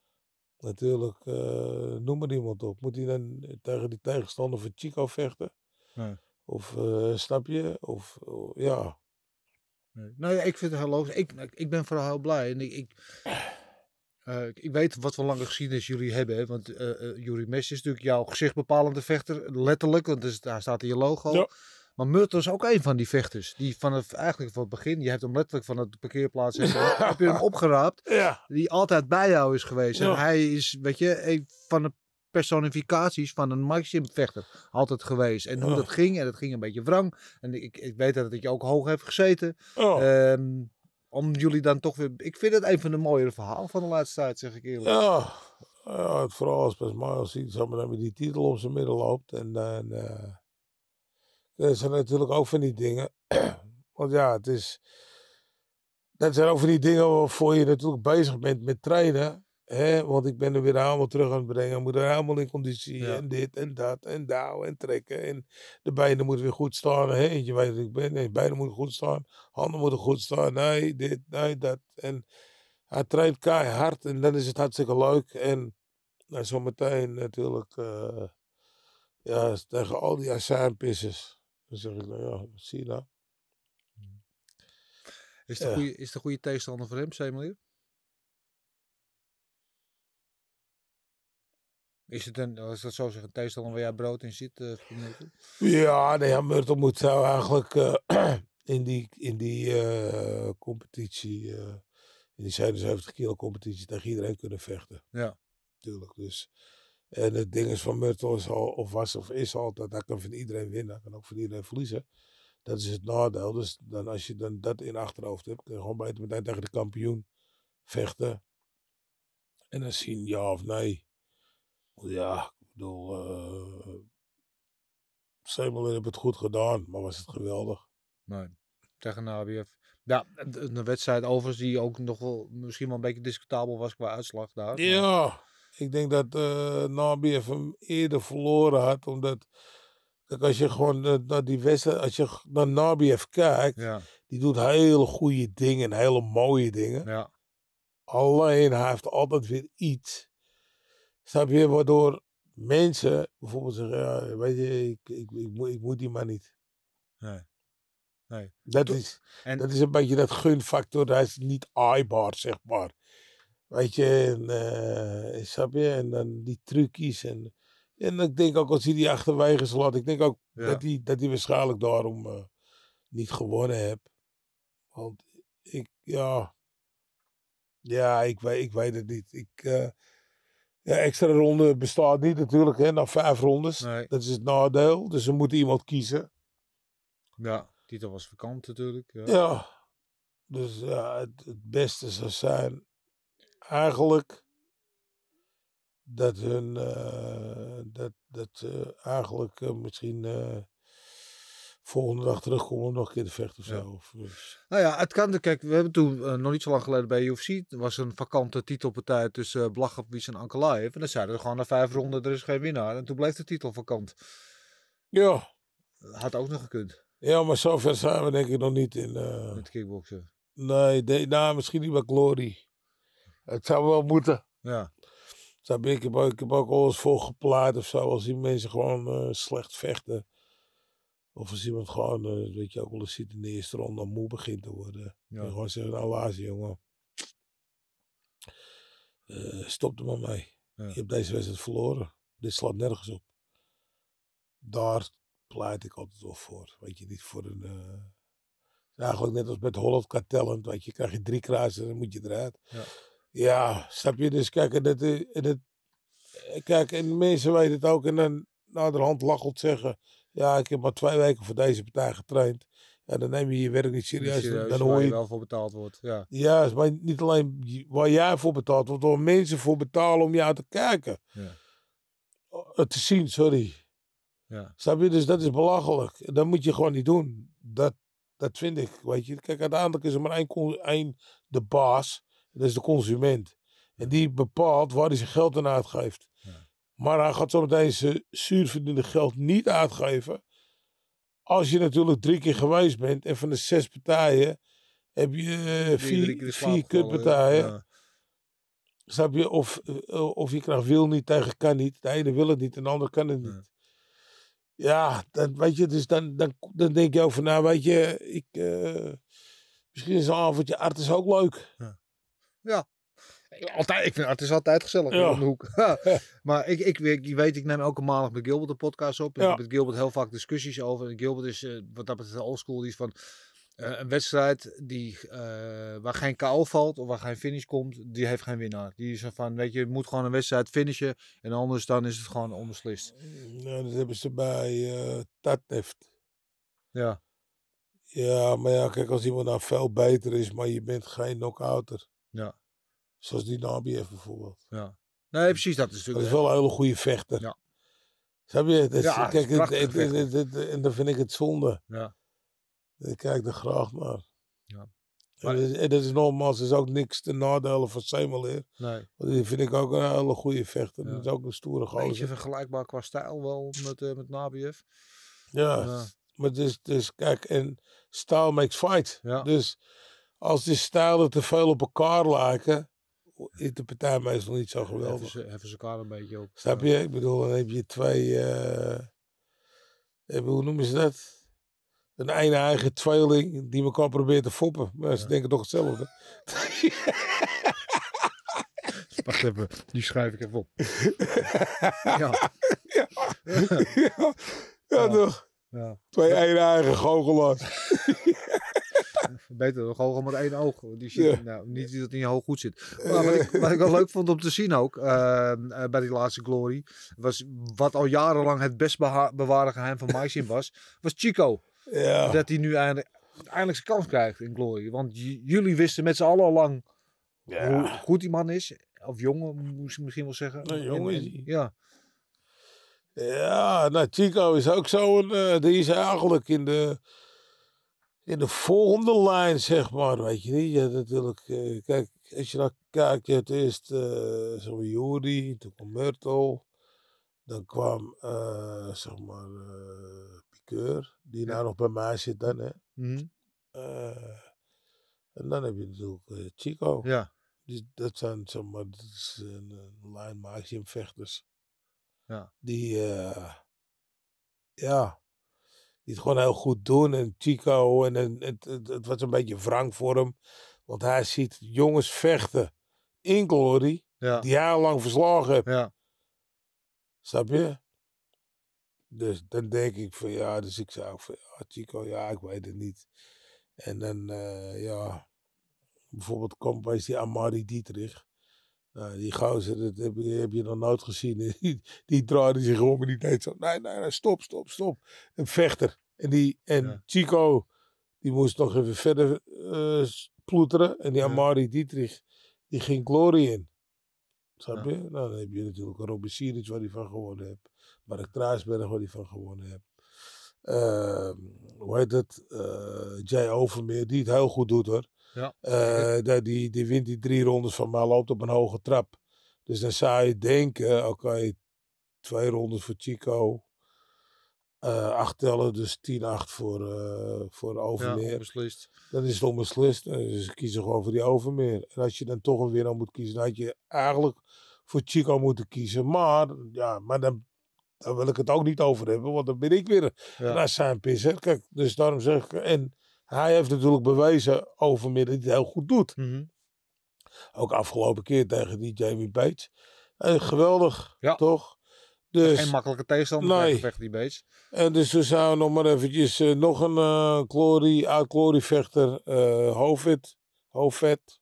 Natuurlijk, eh, noem maar iemand op. Moet hij dan tegen die tegenstander van Chico vechten? Ja. Of snap je? Of oh, ja. Nou ja, ik vind het heel logisch. Ik, nou, ik ben vooral heel blij. En ik, eh, ik, ik weet wat voor lange geschiedenis jullie hebben. Hè? Want uh, eh, eh, uh, Mes is natuurlijk jouw gezichtbepalende vechter. Letterlijk, want dus daar staat in je logo. Maar Murtel is ook een van die vechters. Die vanaf eigenlijk van het begin, je hebt hem letterlijk van het parkeerplaats heb je hem opgeraapt. Die altijd bij jou is geweest. En hij is, weet je, een van de personificaties van een maximumvechter altijd geweest. En hoe oh. dat ging, en dat ging een beetje wrang. En ik, ik weet dat je ook hoog hebt gezeten. Oh. Ehm, om jullie dan toch weer... Ik vind het een van de mooiere verhalen van de laatste tijd, zeg ik eerlijk. Ja, ja het verhaal is best mooi als iets maar met die titel op zijn midden loopt. En, dan eh, zijn natuurlijk ook van die dingen. Want ja, het is... Dat zijn ook van die dingen waarvoor je natuurlijk bezig bent met trainen want ik ben er weer helemaal terug aan het brengen. moet er helemaal in conditie. En dit en dat en daar, en trekken. En de benen moeten weer goed staan. Hè, je weet ik ben. Nee, benen moeten goed staan. Handen moeten goed staan. Nee, dit, nee, dat. En hij traint keihard. En dan is het hartstikke leuk. En nou, zometeen natuurlijk. Eh, ja, tegen al die asaanpissers. Dan zeg ik, nou ja, zie je nou. hm. Is de, goede, is de goede tegenstander voor hem, Semelie? Is het een, als dat zo zeggen, een tegenstander waar jij brood in zit? Eh, ja, nee, ja, moet zou eigenlijk eh, in die, in die eh, competitie, in die 77 kilo competitie, tegen iedereen kunnen vechten. Ja. Tuurlijk, dus. En het ding is van Murtel is al, of was of is altijd, hij kan van iedereen winnen, hij kan ook van iedereen verliezen. Dat is het nadeel. Dus dan, als je dan dat in achterhoofd hebt, kun je gewoon het meteen tegen de kampioen vechten. En dan zien ja of nee. Ja, ik bedoel, uh, eh, hebben heeft het goed gedaan, maar was het geweldig. Nee, tegen NABF Ja, een wedstrijd overigens die ook nog wel misschien wel een beetje discutabel was qua uitslag daar. Ja, ik denk dat uh, eh, NABF hem eerder verloren had, omdat... Kijk, als je gewoon naar die wedstrijd, als je naar NABF kijkt, die doet hele goede dingen, hele mooie dingen. Ja. Alleen hij heeft altijd weer iets Snap je? Waardoor mensen bijvoorbeeld zeggen, ja, weet je, ik, ik, ik, moet, ik moet die maar niet. Nee. nee. Dat, is, dat is een beetje dat gunfactor, dat is niet aaibaar, zeg maar. Weet je, en, uh, snap je? En dan die trucjes. En, en ik denk ook als hij die achterwege slaat, ik denk ook dat, hij, dat waarschijnlijk daarom eh, niet gewonnen heeft. Want ik, ja, ja, ik, ik weet het niet. Ik, eh, ja, extra ronde bestaat niet natuurlijk, hè, na vijf rondes. Nee. Dat is het nadeel. Dus we moeten iemand kiezen. Ja, titel was vakant natuurlijk. Ja. ja. Dus ja, het, beste zou zijn eigenlijk dat hun, eh, dat, dat eh, eigenlijk eh, misschien volgende dag terugkomen om nog een keer te vechten of eh. Nou ja, het kan. Kijk, we hebben toen eh, nog niet zo lang geleden bij UFC. Er was een vakante titelpartij tussen uh, Blachowicz en Ankalaev. En dan zeiden we gewoon na vijf ronden, er is geen winnaar. En toen bleef de titel vakant. Ja. Had ook nog gekund. Ja, maar zover zijn we denk ik nog niet in... Uh... Met kickboksen. Nee, de, nou, misschien niet bij Glory. Het zou wel moeten. Ja. Ik heb, ook, alles voor geplaatst of zo. Als die mensen gewoon slecht vechten. Of als iemand gewoon, eh, weet je ook wel eens zit in de eerste ronde, dan moe begint te worden. Ja. En gewoon zeggen, nou laat jongen. Eh, stop er maar mee. Je hebt deze wedstrijd verloren. Dit slaat nergens op. Daar pleit ik altijd wel voor. Weet je, niet voor een... Uh... Eigenlijk net als met Holland Cat weet je. Krijg je drie kruisen, dan moet je eruit. Ja, ja snap je? Dus kijk, en dat, en het kijk, en mensen weten het ook. En dan naderhand lachelt zeggen... Ja, ik heb maar twee weken voor deze partij getraind. en dan neem je je werk niet serieus. dan hoor je, je wel voor betaald wordt. Ja, ja maar niet alleen waar jij voor betaald wordt, waar mensen voor betalen om jou te kijken. Ja. Eh, te zien, sorry. Ja. Snap je? Dus dat is belachelijk. Dat moet je gewoon niet doen. Dat, dat vind ik. Weet je? Kijk, uiteindelijk is er maar één, één de baas. Dat is de consument. En die bepaalt waar hij zijn geld aan uitgeeft. Ja. Maar hij gaat meteen zijn zuurverdiende geld niet uitgeven. Als je natuurlijk drie keer geweest bent en van de zes partijen heb je eh, vier, vier kutpartijen. Ja. Snap je? Of, eh, of je krijgt wil niet tegen kan niet. De ene wil het niet en de ander kan het niet. Ja, dan, weet je, dus dan, dan, dan denk je over nou, weet je, ik, eh, misschien is een avondje art ook leuk. Ja. ja. Altijd, ik vind het is altijd gezellig ja. om de hoek. maar ik, ik, weet, ik neem elke maandag met Gilbert de podcast op. En ja. heb met Gilbert heel vaak discussies over. En Gilbert is, eh, wat dat betreft, oldschool. Die is van eh, een wedstrijd die, eh, waar geen KO valt of waar geen finish komt, die heeft geen winnaar. Die is van, weet je, je moet gewoon een wedstrijd finishen. En anders dan is het gewoon onbeslist. Mm, nou, dat hebben ze bij Tatneft. Ja. Ja, maar ja, kijk, als iemand nou veel beter is, maar je bent geen knockouter. Ja. Zoals die Nabiev bijvoorbeeld. Ja. Nee, precies. Dat is natuurlijk... Dat is wel een hele goede vechter. Ja. Snap je? Dat is, ja, kijk, het, het, en dan vind ik het zonde. Ja. Ik kijk er graag naar. Ja. Maar... En, dat is nogmaals, is ook niks te nadelen van Semeleer. Nee. die vind ik ook een hele goede vechter. Ja. Dat is ook een stoere gozer. Beetje vergelijkbaar qua stijl wel met, uh, met Nabiev. Ja, uh. maar dus, dus kijk, en style makes fight. Ja. Dus als die stijlen te veel op elkaar lijken, interpreteer mij is nog niet zo geweldig. even ze, even een beetje op. Snap eh. je? Ik bedoel, dan heb je twee, uh, hoe noemen ze dat? Een eigen eigen tweeling die elkaar probeert te foppen. Maar ze denken toch hetzelfde. Wacht even, nu schrijf ik even op. ja. Ja. toch? Ja. Twee eigen goochelaars. beter dan gewoon met één oog. Die nou, niet dat het je heel goed zit. Eh, maar wat ik, wat ik wel leuk vond om te zien ook, ehm, eh, bij die laatste Glory, was wat al jarenlang het best bewaarde geheim van Maizin was, was Chico. Dat hij nu eindelijk, zijn kans krijgt in Glory. Want jullie wisten met z'n allen al lang hoe goed die man is. Of jongen, moest je misschien wel zeggen. jongen is hij. Ja. Ja, nou Chico is ook zo'n, uh, die is eigenlijk in de in de volgende lijn, zeg maar. Weet je niet? Je hebt natuurlijk, eh, kijk, als je dan kijkt, je hebt eerst uh, eh, Juri, toen kwam Myrtle. Dan kwam, uh, zeg maar, Piqueur, die daar nog bij mij zit dan, hè. Mhm. en dan heb je natuurlijk Chico. Ja. Dus dat zijn, zeg maar, dat is een, een lijn vechters. Ja. Die, ja, die het gewoon heel goed doen. En Chico, en, het, het, het, was een beetje wrang voor hem. Want hij ziet jongens vechten in Glory, die hij lang verslagen heeft. Ja. Snap je? Dus dan denk ik van ja, dus ik zou van ja, Chico, ja, ik weet het niet. En dan, eh, ja, bijvoorbeeld kwam bij die Amari Dietrich. Nou, die gozer, dat heb, je, heb je nog nooit gezien. Die, die draaide zich om en die tijd zo. Nee, nee, nee, stop, stop, stop. Een vechter. En, die, en Chico, die moest nog even verder eh, ploeteren. En die Amari Dietrich, die ging glorie in. Snap je? Nou, dan heb je natuurlijk een Robin Siric waar hij van gewonnen hebt. Mark Traasberg, waar hij van gewonnen hebt. Ehm, hoe heet het? Eh, Jay Overmeer, die het heel goed doet hoor. Ja. Uh, die, die wint die drie rondes van mij, loopt op een hoge trap. Dus dan zou je denken, oké, twee rondes voor Chico. Eh, acht tellen, dus 10-8 voor, eh, voor Overmeer. Ja, onbeslist. Dan is het onbeslist. Dus ze kiezen gewoon voor die Overmeer. En als je dan toch een winnaar moet kiezen, dan had je eigenlijk voor Chico moeten kiezen. Maar, ja, maar dan, dan wil ik het ook niet over hebben, want dan ben ik weer ja. naar zijn Kijk, dus daarom zeg ik. En hij heeft natuurlijk bewezen overmiddag dat hij het heel goed doet. Mhm. Ook afgelopen keer tegen die Jamie Bates. Eh, geweldig, toch? Dus, Geen makkelijke tegenstander nee. vecht die Bates. En dus we zouden nog maar eventjes eh, nog een uh, eh, glory, vechter, uh, Hoofdvet. Hovet.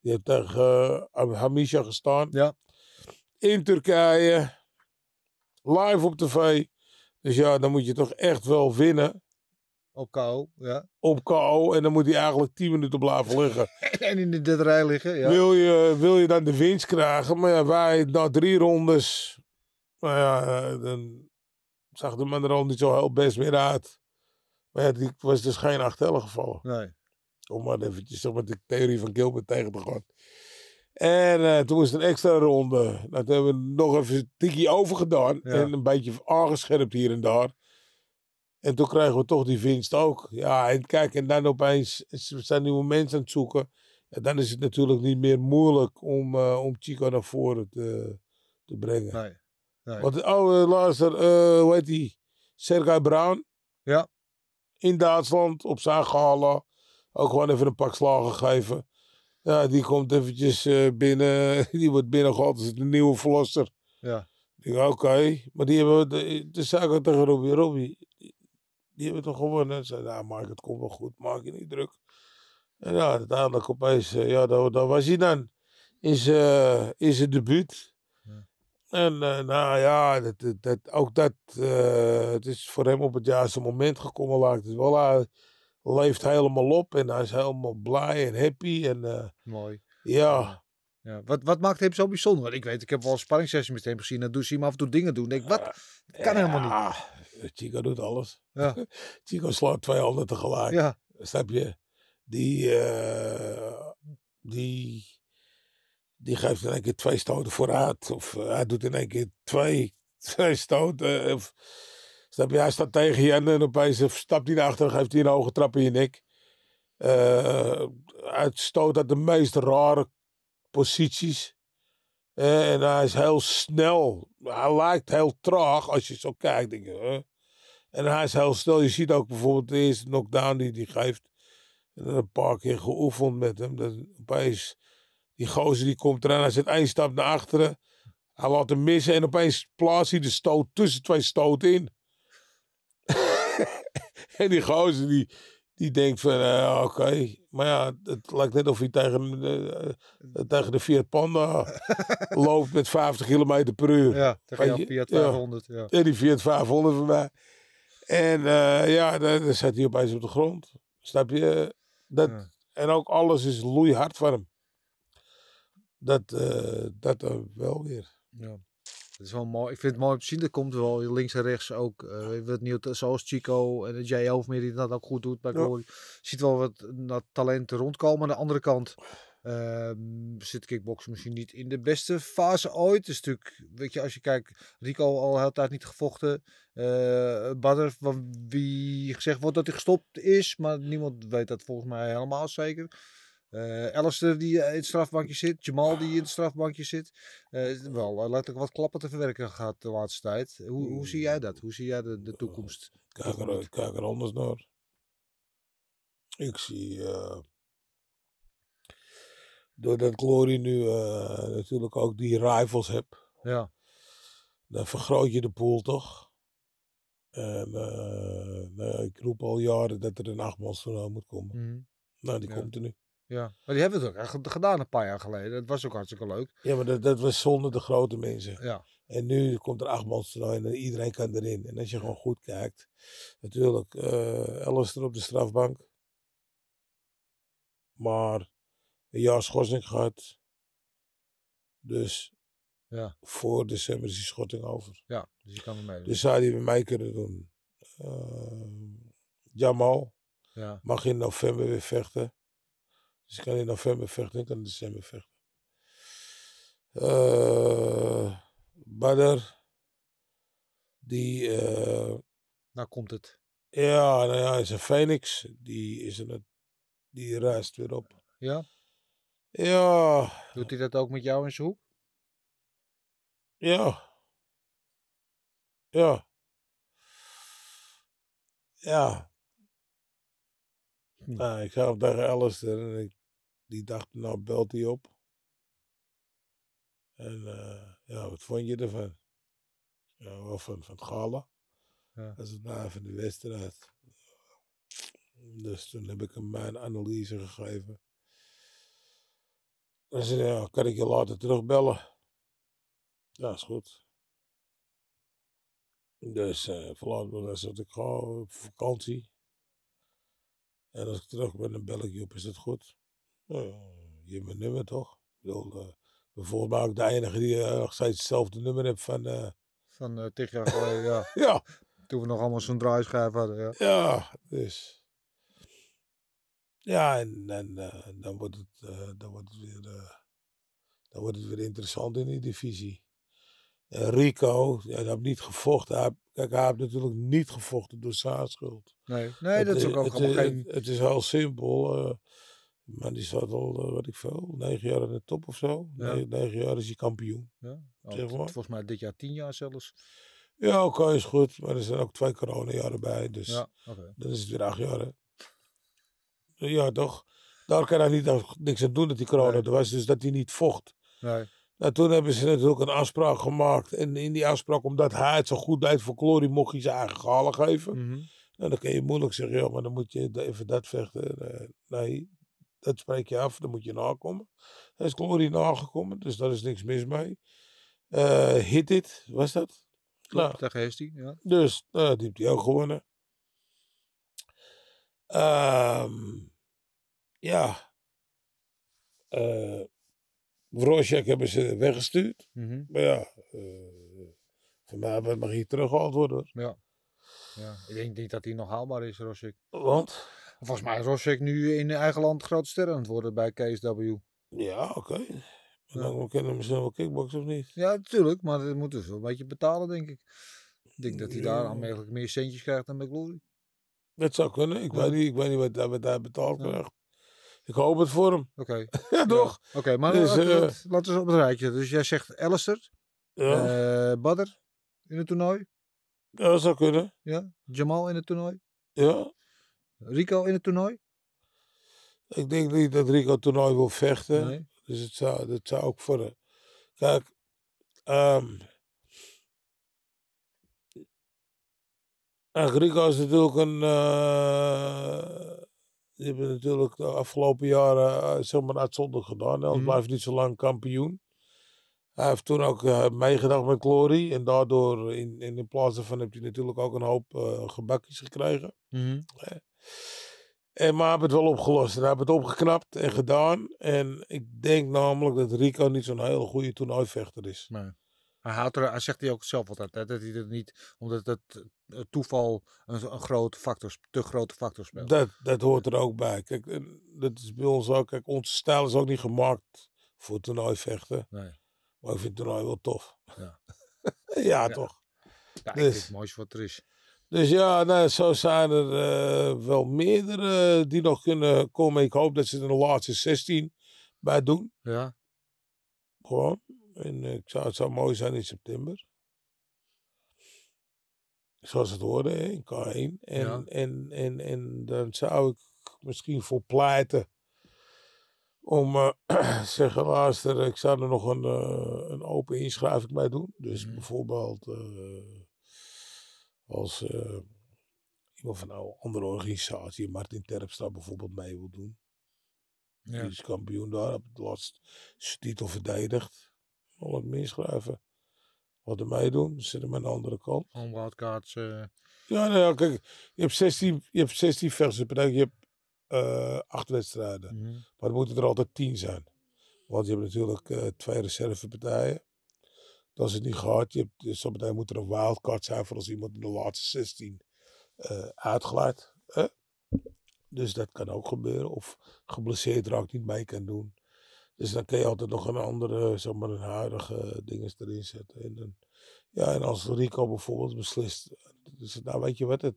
Die heeft tegen Hamisha gestaan. Ja. In Turkije. Live op tv. Dus ja, dan moet je toch echt wel winnen. Op KO, ja. Op KO en dan moet hij eigenlijk 10 minuten op blijven liggen. en in de derde rij liggen, ja. Wil je, wil je dan de winst krijgen? Maar ja, wij na drie rondes... Nou ja, eh, dan zag de man er al niet zo heel best meer uit. Maar ja, die was dus geen acht gevallen. Nee. Om maar eventjes om met de theorie van Gilbert tegen te gaan. En eh, toen was het een extra ronde. Dat nou, hebben we nog even tikje overgedaan. En een beetje aangescherpt hier en daar. En toen krijgen we toch die winst ook. Ja, en kijk, en dan opeens we zijn nieuwe mensen aan het zoeken. En dan is het natuurlijk niet meer moeilijk om, eh, om Chico naar voren te, te brengen. Nee, nee. Want, oh, eh, luister, uh, hoe heet die? Sergei Brown. Ja. In Duitsland, op zijn gala. Ook gewoon even een pak slagen gegeven. Ja, die komt eventjes binnen. Die wordt binnengehaald als de nieuwe verlosser. Ja. Ik denk, oké. Maar die hebben we... De, de zaken tegen Robbie. Robbie, die hebben toch gewonnen? Zei, nou Mark, het komt wel goed, maak je niet druk. En ja, uiteindelijk opeens, eh, ja, daar, was hij dan. In eh, zijn, in debuut. En eh, nou ja, dat, dat, ook dat, het is voor hem op het juiste moment gekomen. Laat het wel leeft helemaal op en hij is helemaal blij en happy. En, uh, Mooi. Ja. ja. Wat, wat maakt hem zo bijzonder? ik weet, ik heb wel een sparringssessie met hem gezien. Dan doet hij hem af en toe dingen doen. Denk, wat? Dat ah, kan helemaal niet. Eh, Chico doet alles. Ja. Chico slaat twee handen tegelijk. Ja. Snap je? Die, eh, die, die geeft in één keer twee stoten vooruit. Of eh, hij doet in één keer twee, twee stoten. Of, snap je? Hij staat tegen je en, en opeens stapt hij naar achteren geeft hij een hoge trap in je nek. Uh, hij stoot uit de meest rare posities. En hij is heel snel. Hij lijkt heel traag als je zo kijkt. Denk je, En hij is heel snel. Je ziet ook bijvoorbeeld de eerste knockdown die hij geeft. En een paar keer geoefend met hem. Dan opeens, die gozer die komt eraan. Hij zet één stap naar achteren. Hij laat hem missen. En opeens plaatst hij de stoot tussen twee stoten in. en die gozer die die denkt van, eh, oké. Maar ja, het lijkt net of hij tegen, eh, eh, tegen de Fiat Panda loopt met 50 km per uur. Ja, tegen de Fiat 500. Ja. die Fiat 500 van mij. En ja, dan, zet zat hij opeens op de grond. Snap je? Dat, En ook alles is loeihard voor hem. Dat, dat wel weer. Ja. Het is wel mooi. Ik vind het mooi om te zien. Er komt wel links en rechts ook uh, wat nieuw. Zoals Chico en J. Hoofdmeer die dat ook goed doet. Maar ja. ziet wel wat mm, dat talent rondkomen. Aan de andere kant uh, zit kickbox misschien niet in de beste fase ooit. Dus natuurlijk, weet je, als je kijkt, Rico al heel tijd niet gevochten. Uh, eh, Badder, van wie gezegd wordt dat hij gestopt is. Maar niemand weet dat volgens mij helemaal zeker. Uh, Alistair die eh, in het strafbankje zit. Jamal die in het strafbankje zit. Eh, wel uh, ik wat klappen te verwerken gaat de laatste tijd. Hoe, hoe zie jij dat? Hoe zie jij de, de toekomst? Kijk er, kijk er anders naar. Ik zie... doordat Glory nu natuurlijk ook die rivals heb. Ja. Dan vergroot je de pool toch? En nou ik roep al jaren dat er een achtmanstoernooi moet komen. Mm. Nou, die komt er nu. Ja, maar die hebben het ook echt gedaan een paar jaar geleden. Dat was ook hartstikke leuk. Ja, maar dat, dat was zonder de grote mensen. Ja. En nu komt er acht erin en iedereen kan erin. En als je gewoon goed kijkt, natuurlijk, uh, er op de strafbank. Maar een jaar schorsing gehad. Dus ja. voor december is die schotting over. Ja, dus je kan mee. Dus zou die bij mij kunnen doen. Eh, Jamal ja. mag in november weer vechten. Dus ik kan in november vechten, kan in december vechten. Uh, eh, Badder, die. Uh, Daar komt het. Ja, nou ja, is een Phoenix. Die, is een, die reist weer op. Ja? Ja. Doet hij dat ook met jou in zijn hoek? Ja. Ja. Ja. Hm. Nou, ik ga op dag alles. en ik die dacht, nou belt hij op. En eh, ja, wat vond je ervan? Ja, wel van, van het gala. Ja. Dat is het naam van de wedstrijd. Dus toen heb ik hem mijn analyse gegeven. Dan zei ja, kan ik je later terugbellen? Ja, is goed. Dus uh, eh, voorlopig zat ik gewoon op vakantie. En als ik terug ben, dan bel ik je op, is dat goed? Nou je hebt mijn nummer toch? Eh, bijvoorbeeld bedoel, uh, de enige die uh, nog steeds hetzelfde nummer heeft van... Uh... Van jaar geleden, ja. ja. Toen we nog allemaal zo'n draaischijf hadden, ja. Ja, dus... Ja, en, dan, wordt het, dan, wordt het weer, dan wordt het weer interessant in die divisie. En Rico, ja, hij heeft niet gevochten. Hij, kijk, hij natuurlijk niet gevochten door zijn schuld. Nee, nee dat is ook, ook geen... Het, het, is heel simpel. Maar die zat al, eh, wat ik veel, negen jaar in de top of zo. Ja. Negen, jaar is hij kampioen. Ja. Oh, volgens mij dit jaar tien jaar zelfs. Ja, oké, is goed. Maar er zijn ook twee coronajaren bij. Dus ja, dan is het weer acht jaar. Ja, toch? Daar kan hij niet, niks aan doen dat die corona nee. er was. Dus dat hij niet vocht. Nee. Nou, toen hebben ze natuurlijk een afspraak gemaakt. En in die afspraak, omdat hij het zo goed deed voor chlorie, mocht hij zijn eigen galen geven. Mm dan kun je moeilijk zeggen, ja, maar dan moet je even dat vechten. Nee, dat spreek je af, dan moet je nakomen. Hij is Glory nagekomen, dus daar is niks mis mee. Uh, eh, hit It, was dat? Klopt, nou, hij, hij, ja. Dus, uh, die heeft hij ook gewonnen. Um, ja. Uh, hebben ze weggestuurd. Mhm. Maar ja, uh, voor mij mag hier teruggehaald worden. Ja. ja. Ik denk niet dat hij nog haalbaar is, Rorschach. Want? Volgens mij is ik nu in eigen land grote sterren aan het worden bij KSW. Ja, oké. Okay. Ja. Dan nou, kennen we misschien wel kickboxen of niet? Ja, natuurlijk. Maar dat moeten ze wel een beetje betalen, denk ik. Ik denk dat hij daar aanmerkelijk meer centjes krijgt dan McLaurie. Dat zou kunnen. Ik, weet, niet, ik weet niet wat, hij, wat betaald ja. krijgt. Ik hoop het voor hem. Oké. ja, toch? Oké, maar dus, laten, we, eh, laten we op het rijtje. Dus jij zegt Alistair. Ja. Eh, Badder in het toernooi. Ja, dat zou kunnen. Ja. Jamal in het toernooi. Ja. Rico in het toernooi? Ik denk niet dat Rico het toernooi wil vechten. Dus het zou, dat zou ook voor. Kijk, um, Rico is natuurlijk een. Uh, eh, je natuurlijk de afgelopen jaren uh, zeg maar uitzonderlijk gedaan. Hij mm. blijft niet zo lang kampioen. Hij heeft toen ook eh, meegedacht met Glory. En daardoor, in, in, plaats daarvan, heb hij natuurlijk ook een hoop gebakjes gekregen. Mm en maar hebben het wel opgelost. En hebben het opgeknapt en gedaan. En ik denk namelijk dat Rico niet zo'n hele goede toernooivechter is. Nee. Hij, er, hij zegt hij ook zelf altijd, hè? dat hij dat niet, omdat het, het toeval een, een grote factor, te grote factor speelt. Dat, dat hoort er ook bij. Kijk, dat is bij ons ook, kijk, onze stijl is ook niet gemaakt voor toernooivechten. Nee. Maar ik vind het toernooi wel tof. Ja, ja, toch. Ja, ik dus- het mooiste wat er is. Dus ja, nou, zo zijn er eh, wel meerdere die nog kunnen komen. Ik hoop dat ze er de laatste 16 bij doen. Ja. Gewoon. En uh, eh, het, zou, het zou mooi zijn in september. Zoals het hoorde in K1. En, en, en, en dan zou ik misschien voor pleiten om uh, zeggen, laatste, ik zou er nog een, eh, een open inschrijving bij doen. Dus mhm. bijvoorbeeld uh, als eh, iemand van een nou, andere organisatie, Martin Terpstra bijvoorbeeld, mee wil doen. Ja. Die is kampioen daar, heb het laatst titel verdedigd. Al het meeschrijven. Wat er mee doen, zit hem aan de andere kant. Om kaart. Eh. Ja, nou kijk, je hebt 16, je hebt 16 versen per je hebt eh, acht wedstrijden. Mhm. Maar het moeten er altijd tien zijn. Want je hebt natuurlijk twee reservepartijen. Dat is het niet gehad. Je hebt, dus zometeen moet er een wildcard zijn voor als iemand in de laatste 16 uh, eh, uitglijdt. Eh? Dus dat kan ook gebeuren. Of geblesseerd raakt, niet mee kan doen. Dus dan kun je altijd nog een andere, zeg maar, een huidige dingen erin zetten. En, dan, ja, en als Rico bijvoorbeeld beslist, dus, nou weet je wat, het,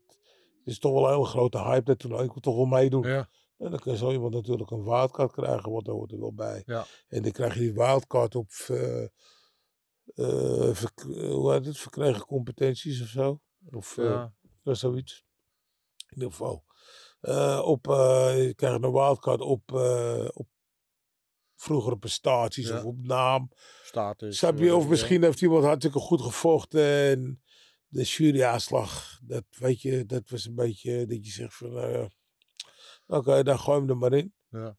is toch wel een hele grote hype dat toen, ik wil toch wel meedoen. Ja. En dan kan zo iemand natuurlijk een wildcard krijgen, want daar hoort er wel bij. Ja. En dan krijg je die wildcard op... Eh, eh, eh, hoe heet het, verkregen competenties of zo. Of eh, ja. dat zoiets. In ieder geval. op, je krijgt een wildcard op, op vroegere prestaties of op naam. Status. je? Of misschien heeft iemand hartstikke goed gevochten en de juryaanslag, dat weet je, dat was een beetje dat je zegt van, nou oké, okay, dan gooi hem er maar in. Ja.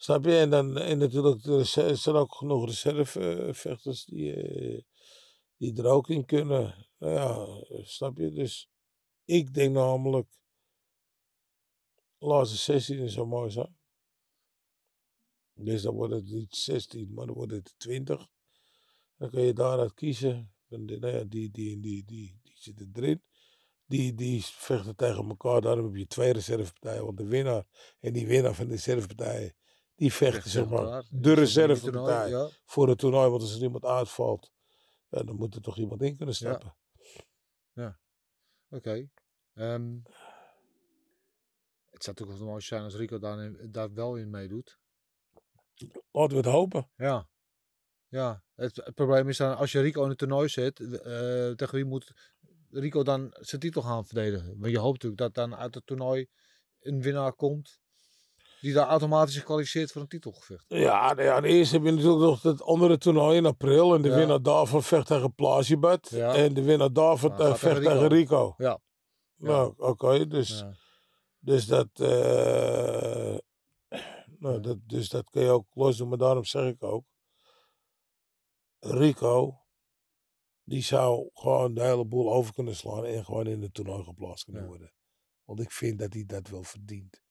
Snap je? En, dan, en natuurlijk er zijn ook genoeg reservevechters die, eh, die er ook in kunnen. Nou ja, snap je? Dus ik denk namelijk, laatste 16 zo mooi zo Dus dan wordt het niet 16, maar dan wordt het 20. Dan kun je daaruit kiezen. En, nou ja, die, die, die, die, die zitten erin. Die, die vechten tegen elkaar. Daarom heb je twee reservepartijen. Want de winnaar en die winnaar van de reservepartij die vechten zeg maar, de reserve voor het toernooi. Want als er iemand uitvalt, ja, dan moet er toch iemand in kunnen stappen. Ja, oké. Ehm, het zou natuurlijk wel mooi zijn als Rico daar, wel in meedoet. Laten we het hopen. Ja. Ja, het, probleem is dan als je Rico in het toernooi zet, eh, tegen wie moet Rico dan zijn titel gaan verdedigen? Want je hoopt natuurlijk dat dan uit het toernooi een winnaar komt die daar automatisch gekwalificeerd voor een titelgevecht. Ja, nou ja eerst heb je natuurlijk nog het andere toernooi in april. En de winnaar daarvan vecht tegen Plasibat En de winnaar daarvan ah, eh, vecht tegen, Rico. Ja. Nou, oké. dus, dus dat... Eh, nou, dat, dus dat kun je ook los doen. Maar daarom zeg ik ook... Rico... Die zou gewoon de hele boel over kunnen slaan en gewoon in het toernooi geplaatst kunnen worden. Want ik vind dat hij dat wel verdient.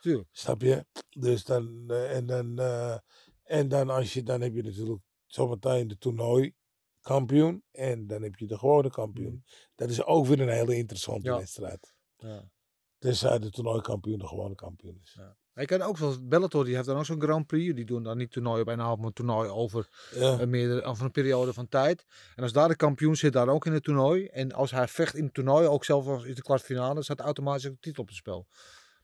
Tuurlijk. Snap je? Dus dan, eh, en, dan, eh, en dan, als je, dan heb je natuurlijk zometeen de toernooi kampioen en dan heb je de gewone kampioen. Mm-hmm. Dat is ook weer een hele interessante wedstrijd. Ja. Tenzij de toernooikampioen de gewone kampioen is. Ja. Ik kan ook zoals Bellator, die heeft dan ook zo'n Grand Prix. Die doen dan niet toernooi op een half, maar toernooi over, een eh, meerdere, over een periode van tijd. En als daar de kampioen zit, daar ook in het toernooi. En als hij vecht in het toernooi, ook zelfs als in de kwartfinale, staat automatisch de titel op het spel.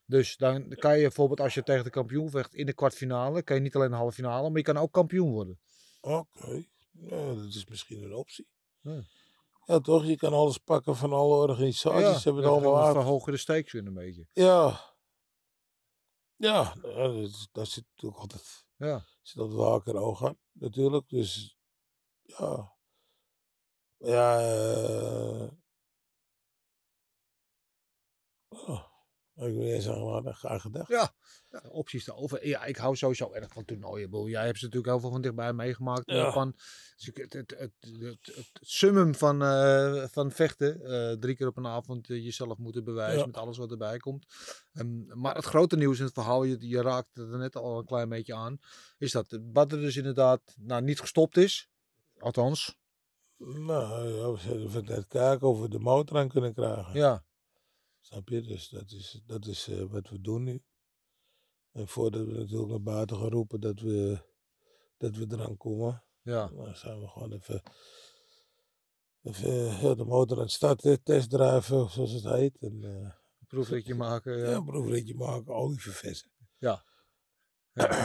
Dus dan kan je bijvoorbeeld als je tegen de kampioen vecht in de kwartfinale, kan je niet alleen de halve finale, maar je kan ook kampioen worden. Oké, nou, dat is misschien een optie. Ja. ja. toch? Je kan alles pakken van alle organisaties. hebben het allemaal aan. verhogen de stakes een beetje. Ja. Ja, nou, daar zit natuurlijk altijd. Ja. Zit altijd waker oog aan, natuurlijk. Dus ja. Ja. Eh. Ik wil eens aan gedacht. Ja, ja, opties daarover. Ja, ik hou sowieso erg van toernooien. Jij hebt ze natuurlijk heel veel van dichtbij meegemaakt. Ja. Van, dus het, het, het, summum van, eh, van vechten. Eh, drie keer op een avond eh, jezelf moeten bewijzen met alles wat erbij komt. Um, maar het grote nieuws in het verhaal, je, je raakte er net al een klein beetje aan, is dat er dus inderdaad nou, niet gestopt is. Althans. Nou, of we kijken of we de motor aan kunnen krijgen. Ja, Snap je? Dus dat is, dat is eh, wat we doen nu. En voordat we natuurlijk naar buiten geroepen dat we, dat we eraan komen. Ja. Dan zijn we gewoon even, even eh, de motor aan het starten, testdrijven, zoals het heet. En, uh, proefritje maken. Ja, ja proefritje maken, olie verversen. Ja.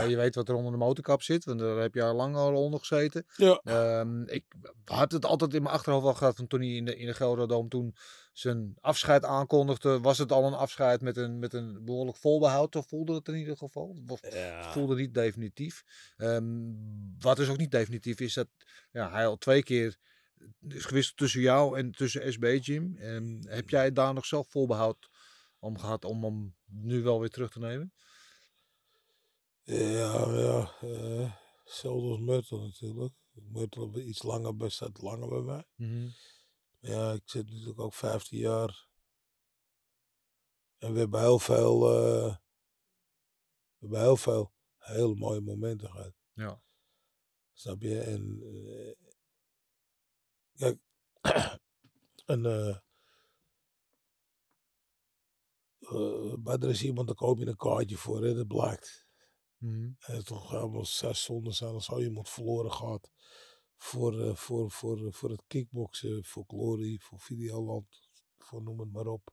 je weet wat er onder de motorkap zit, want daar heb je al lang al onder gezeten. Ja. Ehm, ik had het altijd in mijn achterhoofd al gehad van toen hij in de, in de Gelderdoom toen zijn afscheid aankondigde, was het al een afscheid met een, met een behoorlijk volbehoud. Toch voelde het in ieder geval. Het voelde niet definitief. Ehm, wat dus ook niet definitief is, dat ja, hij al twee keer is gewisseld tussen jou en tussen SB Jim. Ehm, heb jij daar nog zelf volbehoud om gehad om hem nu wel weer terug te nemen? Ja, ja. Uh, als Myrtle natuurlijk. Myrtle iets langer, best langer bij mij. Mhm. Ja, ik zit natuurlijk ook 15 jaar. En we hebben heel veel, eh, we hebben heel veel heel mooie momenten gehad. Ja. Snap je? En eh, kijk, en, uh, is iemand, daar koop je een kaartje voor, hè, dat blijkt. Mhm. En toch allemaal zes zonden zijn als al iemand verloren gaat. Eh, voor, voor, voor, eh, voor het kickboksen, voor Glory, voor Videoland, voor noem het maar op.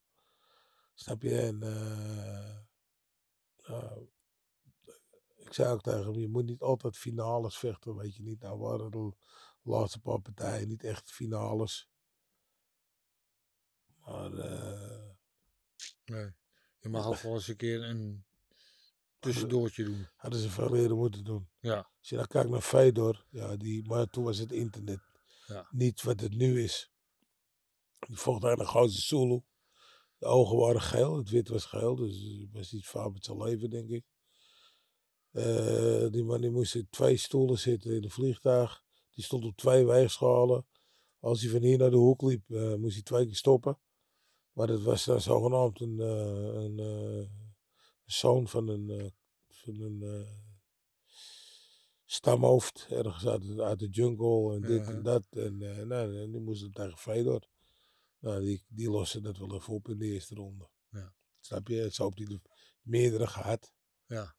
Snap je? En uh, ik zei ook tegen hem, je moet niet altijd finales vechten, weet je niet. Nou waren de laatste paar partijen niet echt finales. Maar... Uh, nee, je mag al wel eens een keer een tussendoortje doen. Hadden ze veel eerder moeten doen. Ja. Als je dan kijkt naar Feyenoord, ja, die, maar toen was het internet ja. niet wat het nu is. Die vocht eigenlijk de gouden De ogen waren geel, het wit was geel, dus het was iets vaar met zijn leven, denk ik. Eh, die man die moest in twee stoelen zitten in een vliegtuig. Die stond op twee weegschalen. Als hij van hier naar de hoek liep, eh, moest hij twee keer stoppen. Maar dat was dan zogenaamd een, eh, een zoon van een, eh, van een eh, stamhoofd ergens uit, de, uit de jungle en dit en dat. En, eh, nou, en die moesten tegen Feyenoord. Nou, die, die lossen dat wel even op in de eerste ronde. Ja. Snap je? Het zou op die meerdere gehad. Ja.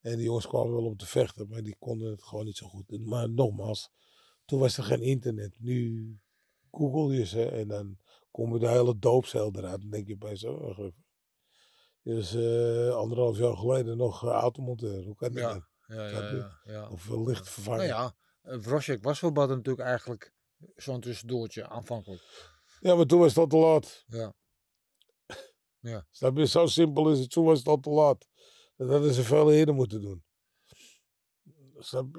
En die jongens kwamen wel om te vechten, maar die konden het gewoon niet zo goed. Maar nogmaals, toen was er geen internet. Nu google je ze en dan komen de hele doopcel eruit. Dan denk je bij zo, is eh, anderhalf jaar geleden nog eh, automonteur. Hoe kan dat? Ja, nou? ja, ja, Of eh, licht nou vervangen. Nou ja, was voor natuurlijk eigenlijk zo'n tussendoortje aanvankelijk. Ja, maar toen was dat te laat. Ja. ja. Snap je? Zo simpel is het. Toen was dat te laat. Dat hadden ze veel eerder moeten doen.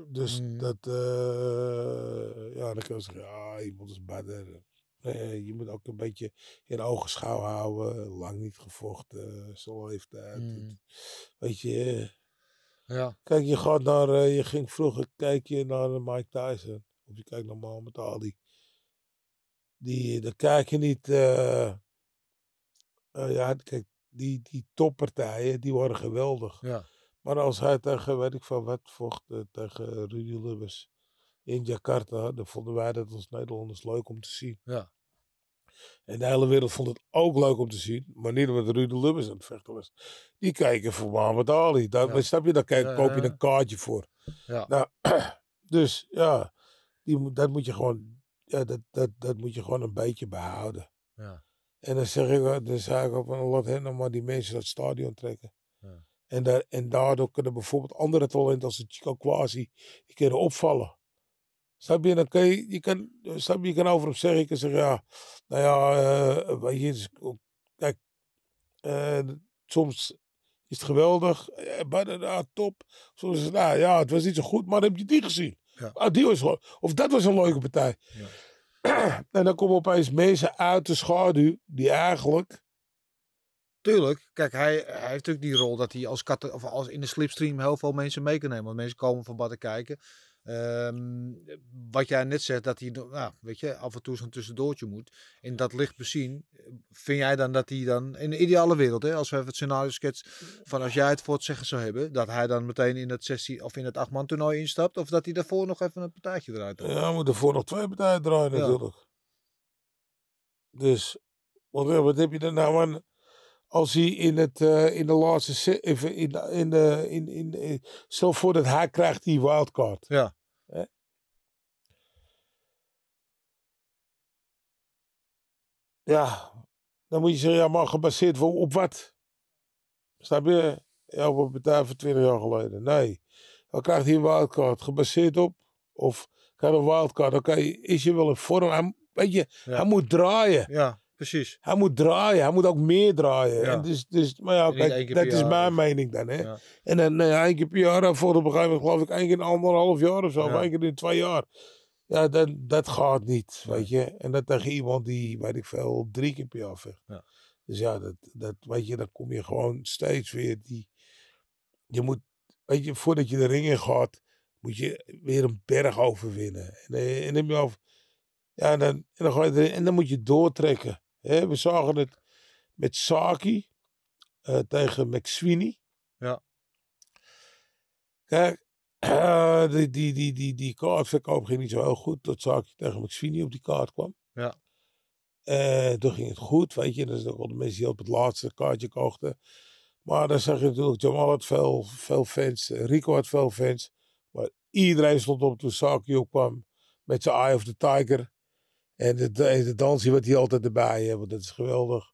Dus mm. dat... Uh, ja, dan kun je zeggen, je iemand is badder. Eh, je moet ook een beetje in ogen schouw houden. Lang niet gevochten, zo heeft hij. Weet je. Ja. Kijk, je, gaat naar, eh, je ging vroeger kijk je naar Mike Tyson. Of je kijkt naar Muhammad Ali. Die, dan kijk je niet. Eh, ja, kijk, die, die toppartijen, die worden geweldig. Ja. Maar als hij tegen, weet ik van wat, vocht, tegen Rudy Lubbers in Jakarta, dan vonden wij dat als Nederlanders leuk om te zien. Ja. En de hele wereld vond het ook leuk om te zien, maar niet omdat Ruud Lubbers aan het vechten was. Die kijken voor Mohammed Ali. Daar, Snap je, daar kijk, koop je een kaartje voor. Ja. Nou, dus ja, die, dat, moet je gewoon, ja dat, dat, dat moet je gewoon een beetje behouden. Ja. En dan zeg ik, dan zeg ik ook van laat hen maar die mensen dat stadion trekken. Ja. En, daar, en daardoor kunnen bijvoorbeeld andere talenten als de Chico Quasi, die kunnen opvallen. Snap je? Dan kan je, je kan, snap je, je kan hem zeggen. Je kan zeggen, ja, nou ja, uh, weet kijk, eh, soms is het geweldig, eh, bijna uh, top. Soms is het, nou ja, het was niet zo goed, maar dan heb je die gezien. Ah, die was, of dat was een leuke partij. Ja. en dan komen opeens mensen uit de schaduw die eigenlijk... Tuurlijk. Kijk, hij, hij heeft natuurlijk die rol dat hij als, kat, of als in de slipstream heel veel mensen mee kan nemen. Want mensen komen van te kijken. Ehm, wat jij net zegt, dat hij nou, weet je, af en toe zo'n tussendoortje moet. In dat licht bezien, vind jij dan dat hij dan, in de ideale wereld, hè, als we even het scenario schetsen, van als jij het voor het zeggen zou hebben, dat hij dan meteen in dat sessie of in het achtman toernooi instapt, of dat hij daarvoor nog even een partijtje draait? Ja, we moeten voor nog twee partijen draaien natuurlijk. Dus, wat wat heb je dan? nou aan? als hij in, het, eh, in de laatste. Eh, in, in, de in, in, in, stel voor dat hij krijgt die wildcard. Ja. Ja, dan moet je zeggen, ja, maar gebaseerd worden op wat? Snap je? Ja, op een partij van 20 jaar geleden. Nee. Dan krijgt hij een wildcard. Gebaseerd op. Of krijgt een wildcard. Oké, is je wel een vorm? Hij, weet je, hij moet draaien. Ja. Precies. Hij moet draaien, hij moet ook meer draaien. Ja. En dus, dus, maar ja, kijk, dat is mijn mening dan. Hè? En dan nou één keer per jaar, voor op een gegeven geloof ik één keer in anderhalf jaar of zo, ja. of één keer in twee jaar. Ja, dat, dat gaat niet, weet je. En dat tegen iemand die, weet ik veel, drie keer per jaar vecht. Dus ja, dat, dat, weet je, dan kom je gewoon steeds weer die... Je moet, weet je, voordat je de ring in gaat, moet je weer een berg overwinnen. En, eh, en, dan, en, dan, ga je erin, en dan moet je doortrekken we zagen het met Saki eh, tegen McSweeney. Ja. Kijk, uh, die, die, die, die, die kaartverkoop ging niet zo heel goed. Tot Saki tegen McSweeney op die kaart kwam. Ja. Eh, toen ging het goed, weet je. Dat is zijn ook al de mensen die op het laatste kaartje kochten. Maar dan zag je natuurlijk, Jamal had veel, veel fans. Eh, Rico had veel fans. Maar iedereen stond op toen Saki opkwam. Met zijn Eye of the Tiger. En de, de dansie wat hij altijd erbij hebben, dat is geweldig.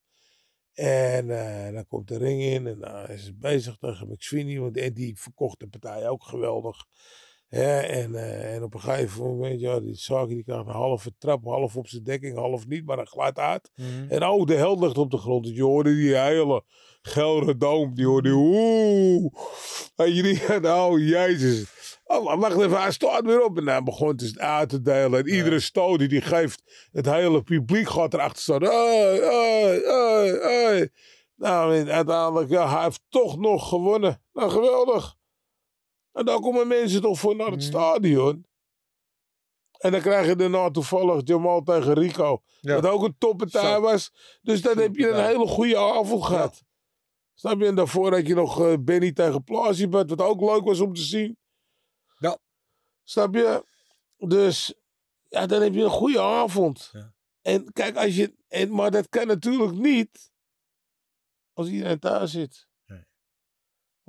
Eh, en dan komt de ring in en dan is het bezig. Dan heb ik Sweeney, want die verkocht de partij ook geweldig. Ja, en, eh, en op een gegeven moment, ja, die zakje die krijgt een halve trap, half op zijn dekking, half niet, maar een glad uit. Mhm. En oh, de held ligt op de grond. Je hoorde die hele gelre doom, die hoorde oeh. En jullie die, nou, jezus. Oh, maar wacht even, hij staat weer op. En hij begon het dus uit te delen. En iedere stoot die die geeft, het hele publiek gaat erachter staan. Oei, oei, oei. Nou, en uiteindelijk, ja, hij heeft toch nog gewonnen. Nou, geweldig. En daar komen mensen toch voor naar het mhm. stadion. En dan krijg je daarna nou toevallig Jamal tegen Rico. wat ook een toppartij was. Dus dan heb je een hele goede avond gehad. Snap je? En daarvoor had je nog eh, Benny tegen Plazibet. Wat ook leuk was om te zien. Ja. Snap je? Dus ja, dan heb je een goede avond. En kijk, als je. En, maar dat kan natuurlijk niet. als iedereen thuis zit.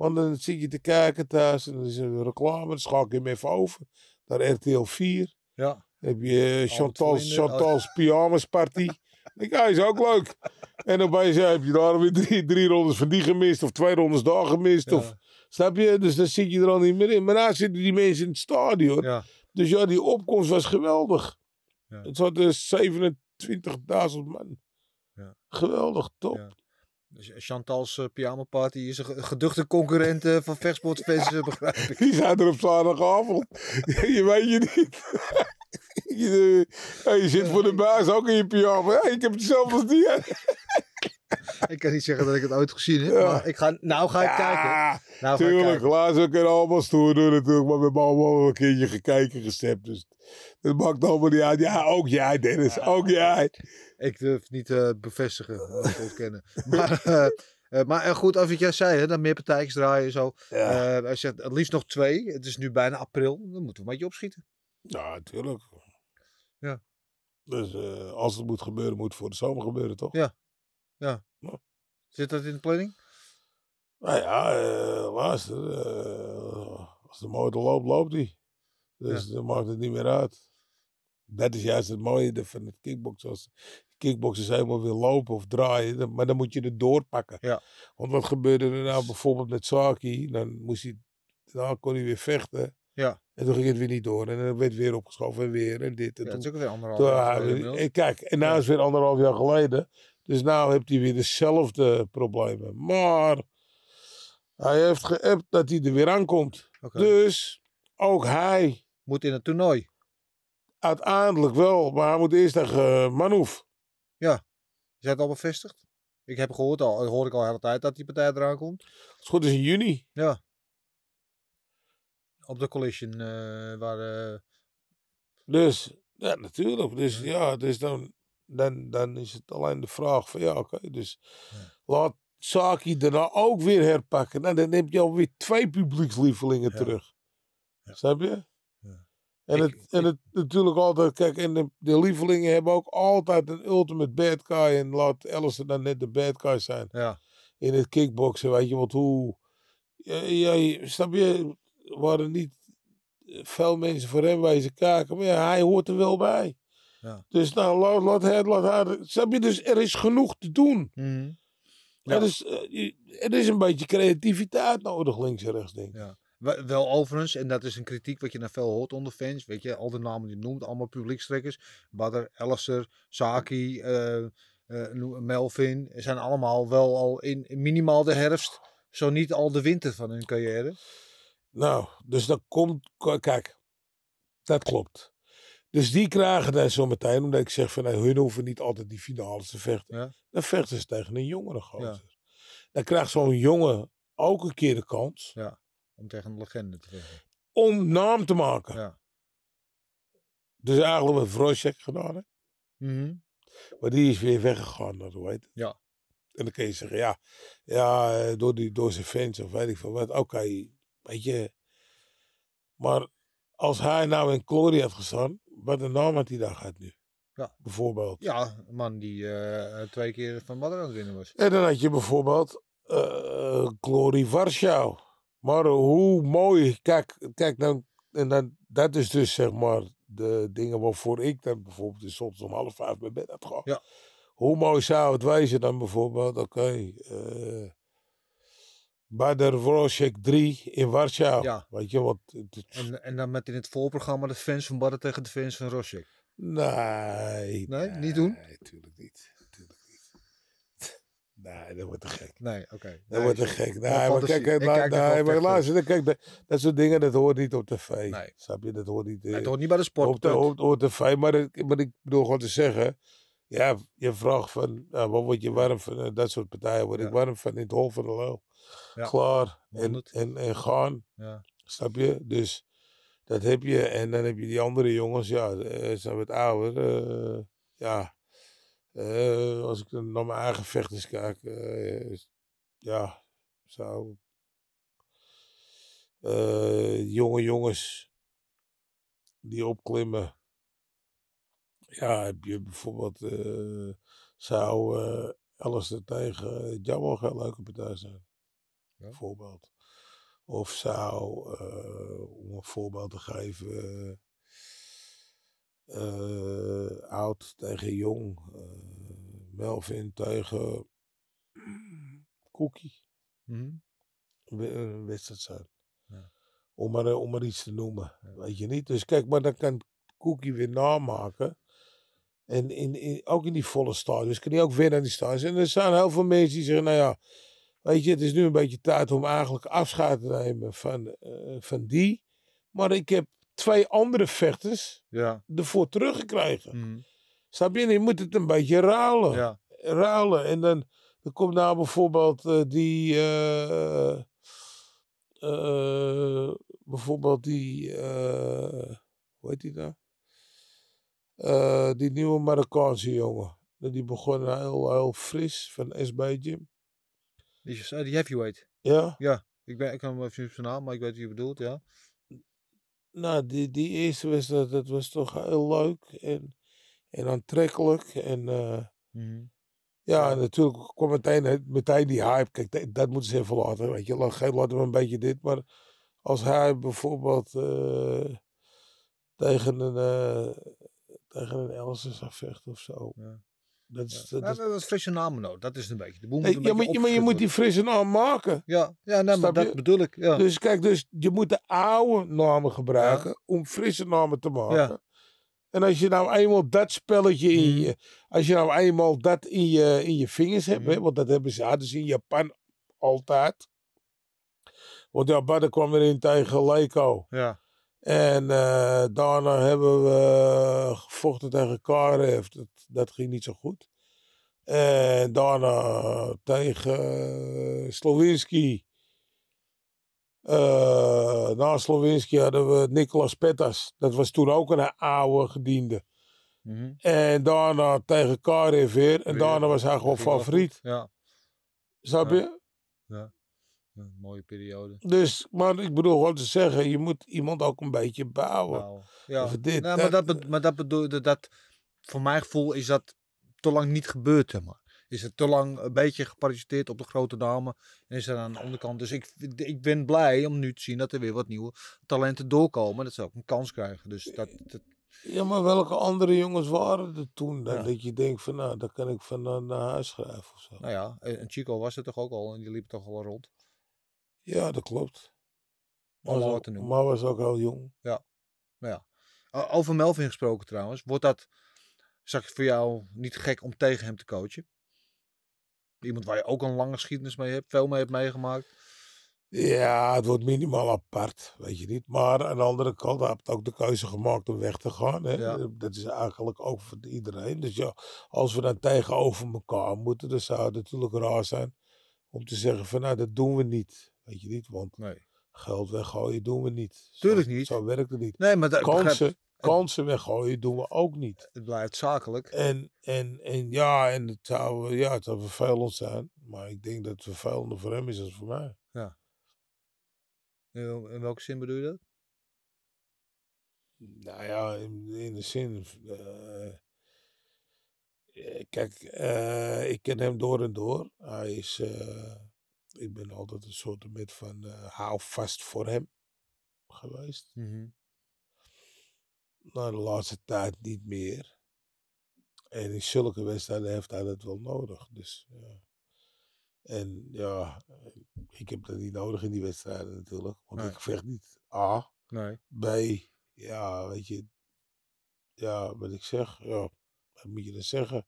Want dan zit je te kijken thuis en dan is er reclame. Dan schakel je hem even over naar RTL 4. Ja. Dan heb je eh, Chantal's, oh. Chantal's Pyjamas Party. Ik hij is ook leuk. En opeens heb je daar weer drie, drie rondes van die gemist. Of twee rondes daar gemist. Of, snap je? Dus dan zit je er al niet meer in. Maar daar zitten die mensen in het stadion. Ja. Dus ja, die opkomst was geweldig. Ja. Het dus 27.000 man. Geweldig, top. Dus, eh, Chantal's uh, eh, Pyjama Party is een geduchte concurrent eh, van vechtsportfans, begrijp ik. Die zijn er op zaterdagavond. je weet je niet. je, zit voor de baas ook in je pyjama. ik heb hetzelfde als die. ik kan niet zeggen dat ik het ooit gezien heb, maar ik ga, nou ga ik kijken. Nou tuurlijk, ze in allemaal stoer doen natuurlijk, maar we hebben allemaal een keertje gekeken, gestept. Dus dat maakt allemaal niet uit. Ja, ook jij Dennis, ook jij. Ik durf niet eh, te bevestigen of ontkennen. maar, eh, eh, maar goed, als wat jij zei, hè, dan meer partijtjes draaien en zo. hij zegt het liefst nog twee. Het is nu bijna april. Dan moeten we een beetje opschieten. Ja, natuurlijk. Ja. Dus als het moet gebeuren, moet het voor de zomer gebeuren, toch? Ja. ja. Zit dat in de planning? Nou ja, uh, luister. Uh, als de motor loopt, loopt die. Dus ja. dan maakt het niet meer uit. Dat is juist het mooie van het kickboksen kickboxers helemaal wil lopen of draaien. Maar dan moet je het doorpakken. Ja. Want wat gebeurde er nou bijvoorbeeld met Saki? Dan moest hij, nou kon hij weer vechten. Ja. En toen ging het weer niet door. En dan werd weer opgeschoven en weer en dit. En dat is ook weer anderhalf jaar geleden. En kijk, en nou is weer anderhalf jaar geleden. Dus nou heeft hij weer dezelfde problemen. Maar hij heeft geappt dat hij er weer aankomt. Okay. Dus ook hij... Moet in het toernooi. Uiteindelijk wel, maar hij moet eerst tegen uh, Manouf. Ja. Is dat al bevestigd? Ik heb gehoord al, hoor ik al de hele tijd dat die partij eraan komt. Het is goed, is in juni. Ja. Op de collision uh, waar. Eh, dus, ja, natuurlijk. Dus ja, dus dan, dan, dan is het alleen de vraag van ja, oké. dus laat Saki daarna ook weer herpakken. Nou, dan neemt je alweer twee publiekslievelingen ja. terug. Snap je? En, het, en het natuurlijk altijd, kijk, en de, lievelingen hebben ook altijd een ultimate bad guy. En laat Ellison dan net de bad guy zijn. Ja. In het kickboksen, weet je, wat hoe. Ja, snap je, waren niet veel mensen voor hem wijzen kaken, maar hij hoort er wel bij. Ja. Dus nou, laat, laat laat haar. Snap je, dus er is genoeg te doen. Mm er, is, eh, er is een beetje creativiteit nodig, links en rechts, denk ik. Ja. Wel overigens, en dat is een kritiek wat je naar veel hoort onder fans. Weet je, al de namen die noemt, allemaal publiekstrekkers. Badder, Elster, Saki, eh, eh, Melvin. Zijn allemaal wel al in, minimaal de herfst, zo niet al de winter van hun carrière. Nou, dus dat komt. Kijk, dat klopt. Dus die krijgen daar zo meteen, omdat ik zeg van nou, hun hoeven niet altijd die finales te vechten. Ja. Dan vechten ze tegen een jongere gozer. Dan krijgt zo'n jongen ook een keer de kans. Ja. Om tegen een legende te zeggen Om naam te maken. Ja. Dus eigenlijk wat Vrojsek gedaan hè? Mm Maar die is weer weggegaan, dat weet Ja. En dan kun je zeggen, ja, ja eh, door, die, door zijn fans of weet ik veel wat. Oké, weet je. Maar als hij nou in Clory had gestaan, wat een naam had hij daar gehad nu. Ja. Bijvoorbeeld. Ja, een man die eh, twee keer van Madrid aan het winnen was. En dan had je bijvoorbeeld uh, eh, Glory Warschau. Maar hoe mooi, kijk, kijk dan, en dan, dat is dus zeg maar de dingen waarvoor ik dan bijvoorbeeld is. soms om half vijf bij bed heb gehad. Ja. Hoe mooi zou het wijzen dan bijvoorbeeld, oké, okay, uh, eh, bij de 3 in Warschau. Weet je wat? en, en, dan met in het voorprogramma de fans van Badden tegen de fans van Wrocek. Nee, nee, nee, niet doen? Nee, natuurlijk niet. Nee, dat wordt te gek. Nee, oké. Dat wordt te gek. Nee, maar kijk, kijk, nou, maar kijk, dat, soort dingen, dat hoort niet op tv. Nee. Snap je? Dat hoort niet... het eh, hoort niet bij de sport. Op, de, op, op tv, maar, ik, maar ik bedoel gewoon te zeggen... Ja, je vraagt van, nou, wat word je warm van? Eh, dat soort partijen word ik warm van in het hol van de Ja. Klaar. En, en, en, gaan. Ja. Snap je? Dus dat heb je. En dan heb je die andere jongens, ja, eh, ze zijn wat ouder. ja, eh, als ik naar mijn eigen vechters kijk, eh, ja, zou. Eh, jonge jongens die opklimmen. Ja, heb je bijvoorbeeld. zou alles tegen Jamal heel leuke partij zijn? Ja. Bijvoorbeeld. Of zou, om een voorbeeld te geven. Eh, oud tegen jong. Eh, Melvin tegen Cookie. Mm dat zijn. Ja. Om, maar, eh, om maar iets te noemen. Weet je niet? Dus kijk, maar dan kan Cookie weer namaken. En in, in, ook in die volle stadion. Dus kan hij ook weer aan die stadion. En er zijn heel veel mensen die zeggen, nou ja, weet je, het is nu een beetje tijd om eigenlijk afscheid te nemen van, van die. Maar ik heb twee andere vechters ja. ervoor teruggekregen. Mm. Snap je? Je moet het een beetje ralen. Ja. Ralen. En dan, dan komt nou bijvoorbeeld eh, die... Uh, bijvoorbeeld die... hoe heet die nou? die nieuwe Marokkaanse jongen. Die begon heel, heel fris van SB Gym. Die, die heavyweight? Ja. Ja. Ik, ben, ik kan hem even zijn naam, maar ik weet wie je bedoelt, ja nou, die, die eerste wedstrijd, dat was toch heel leuk en, en aantrekkelijk. En eh, mhm. ja, natuurlijk kwam meteen, meteen die hype. Kijk, dat, dat moeten ze even laten. Weet je, laat, laten we een beetje dit. Maar als hij bijvoorbeeld eh, tegen een, uh, tegen een Elsen of zo. Ja. Dat is, dat, is... Ja, dat frisse namen nodig. Dat is een beetje. De boel moet een ja, maar, je moet die frisse namen maken. Ja, ja maar dat bedoel ik. Ja. Dus kijk, dus je moet de oude namen gebruiken om frisse namen te maken. En als je nou eenmaal dat spelletje in mm. je, als je nou eenmaal dat in je, in je vingers hebt, mm. hè, want dat hebben ze dus in Japan altijd. Want Badden kwam erin tegen Leiko. Ja. En eh, daarna hebben we gevochten tegen Karev. Dat, dat ging niet zo goed. En daarna eh, tegen eh, Slovinski. na Slovinski hadden we Nicolas Petas, Dat was toen ook een oude gediende. Mhm. En daarna tegen Karev weer. En daarna was hij gewoon favoriet. Ja. Snap je? mooie periode. Dus, maar ik bedoel gewoon te zeggen, je moet iemand ook een beetje bouwen. Nou, ja. dit, maar, dat, maar dat bedoelde dat, voor mijn gevoel is dat te lang niet gebeurd, zeg maar. Is het te lang een beetje geparasiteerd op de grote dame. En is er aan de onderkant. Dus ik, ik ben blij om nu te zien dat er weer wat nieuwe talenten doorkomen. Dat ze ook een kans krijgen. Dus dat, dat... Ja, maar welke andere jongens waren er toen? Dat je denkt van nou, daar kan ik van eh, naar, huis schrijven of zo. Nou ja, en Chico was er toch ook al en die liep toch al rond. Ja, dat klopt. Maar, was, maar was ook heel jong. Ja. ja. Over Melvin gesproken trouwens. Wordt dat ik voor jou niet gek om tegen hem te coachen? Iemand waar je ook een lange geschiedenis mee hebt, veel mee hebt meegemaakt. Ja, het wordt minimaal apart, weet je niet. Maar aan de andere kant, je hebt ook de keuze gemaakt om weg te gaan. Hè? Dat is eigenlijk ook voor iedereen. Dus ja, als we dan tegenover elkaar moeten, dan zou het natuurlijk raar zijn om te zeggen van nou, dat doen we niet. Weet je niet, want nee. geld weggooien doen we niet. Tuurlijk niet. Zo werkt het niet. Nee, maar dat, kansen, weggooien doen we ook niet. Het blijft zakelijk. En, en, en ja, en het zou, ja, het zou vervelend zijn. Maar ik denk dat het vervelender voor hem is dan voor mij. Ja. In welke zin bedoel je dat? Nou ja, in, de zin. Eh, eh, kijk, eh, ik ken hem door en door. Hij is ik ben altijd een soort van uh, hou vast voor hem geweest. Mm de laatste tijd niet meer. En in zulke wedstrijden heeft hij dat wel nodig. Dus, En ja, ik heb dat niet nodig in die wedstrijden natuurlijk. Want ik vecht niet A. Nee. B. Ja, weet je. Ja, wat ik zeg. Ja, wat moet je dan zeggen?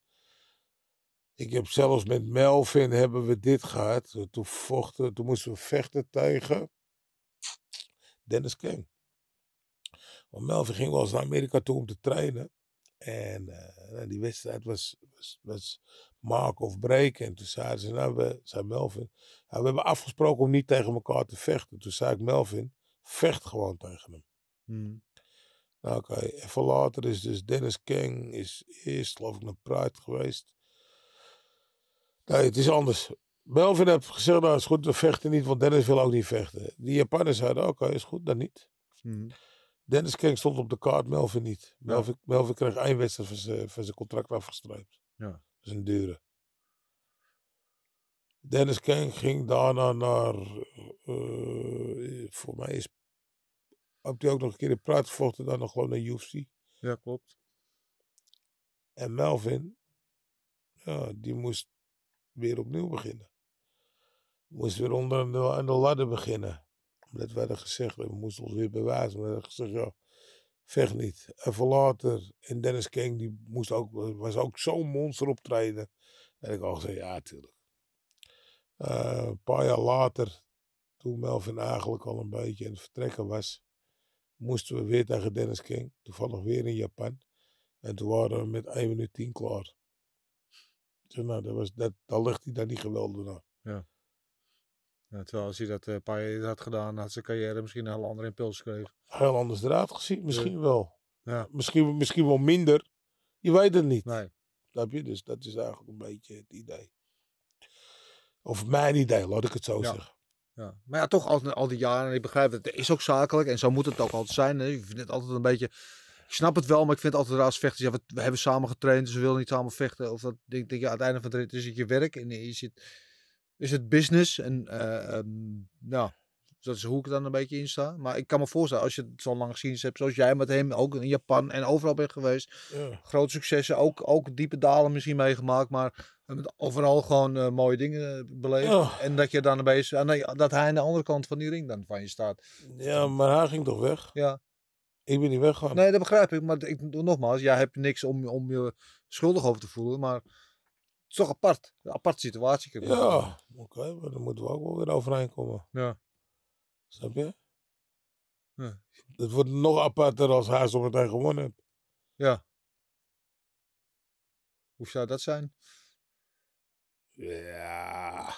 Ik heb zelfs met Melvin hebben we dit gehad. Toen, vochten, toen moesten we vechten tegen Dennis King Want Melvin ging wel eens naar Amerika toe om te trainen. Eh, en die wedstrijd was, was, was mark of break. En toen zeiden ze, nou, we, zei Melvin, nou, we hebben afgesproken om niet tegen elkaar te vechten. Toen zei ik, Melvin, vecht gewoon tegen hem. Hmm. Nou, oké. Even later is dus Dennis King is eerst, geloof ik, naar Pride geweest. Nee, het is anders. Melvin heeft gezegd, nou is goed, we vechten niet, want Dennis wil ook niet vechten. Die Japaners zeiden, oké, is goed, dan niet. Mhm. Dennis King stond op de kaart, Melvin niet. Melvin, Melvin kreeg één wedstrijd van zijn contract afgestreept. Ja. Dat is een dure. Dennis King ging daarna naar, eh, voor mij is, heb hij ook nog een keer in Praat gevochten, dan nog gewoon naar UFC. Ja, klopt. En Melvin, ja, die moest weer opnieuw beginnen. We moesten weer onder aan de, ladder beginnen. Dat werd hadden gezegd, we moesten ons weer bewijzen. Maar ik gezegd, ja, vecht niet. Even later, in Dennis King die moest ook, was ook zo'n monster optreden. En ik al gezegd, ja, tuurlijk. Eh, een paar jaar later, toen Melvin eigenlijk al een beetje in het vertrekken was, moesten we weer tegen Dennis King. Toevallig weer in Japan. En toen waren we met 1 minuut 10 klaar nou, dat was, dat, dan ligt hij daar niet geweldig naar. Ja. ja. terwijl als hij dat eh, een paar jaar had gedaan, had zijn carrière misschien een heel andere impuls gekregen. Heel anders draad gezien, misschien wel. Ja. Misschien, misschien wel minder. Je weet het niet. Nee. Snap je? Dus dat is eigenlijk een beetje het idee. Of mijn idee, laat ik het zo ja. zeggen. Ja. Maar ja, toch al, al die jaren, ik begrijp het, het is ook zakelijk en zo moet het ook altijd zijn. Je vindt het altijd een beetje ik snap het wel, maar ik vind altijd raar als vechters. Ja, we, hebben samen getraind, dus we willen niet samen vechten. Of dat denk, denk je, aan het einde van de rit is het je werk en je zit, is het business. En uh, dat is hoe ik dan een beetje in sta. Maar ik kan me voorstellen, als je het zo lang geschiedenis hebt, zoals jij met hem ook in Japan en overal bent geweest. Grote successen, ook, ook diepe dalen misschien meegemaakt, maar overal gewoon eh, mooie dingen beleefd. Oh. En dat je dan opeens, ah, dat hij aan de andere kant van die ring dan van je staat. Ja, maar hij ging toch weg? Ja. Ik ben niet weggegaan. Nee, dat begrijp ik. Maar ik, nogmaals, jij hebt niks om, om je schuldig over te voelen. Maar het is toch apart. Een aparte situatie. Ja, oké. maar dan moeten we ook wel weer overheen komen. Ja. Snap je? Het wordt nog aparter als hij meteen gewonnen hebt. Ja. Hoe zou dat zijn? Ja.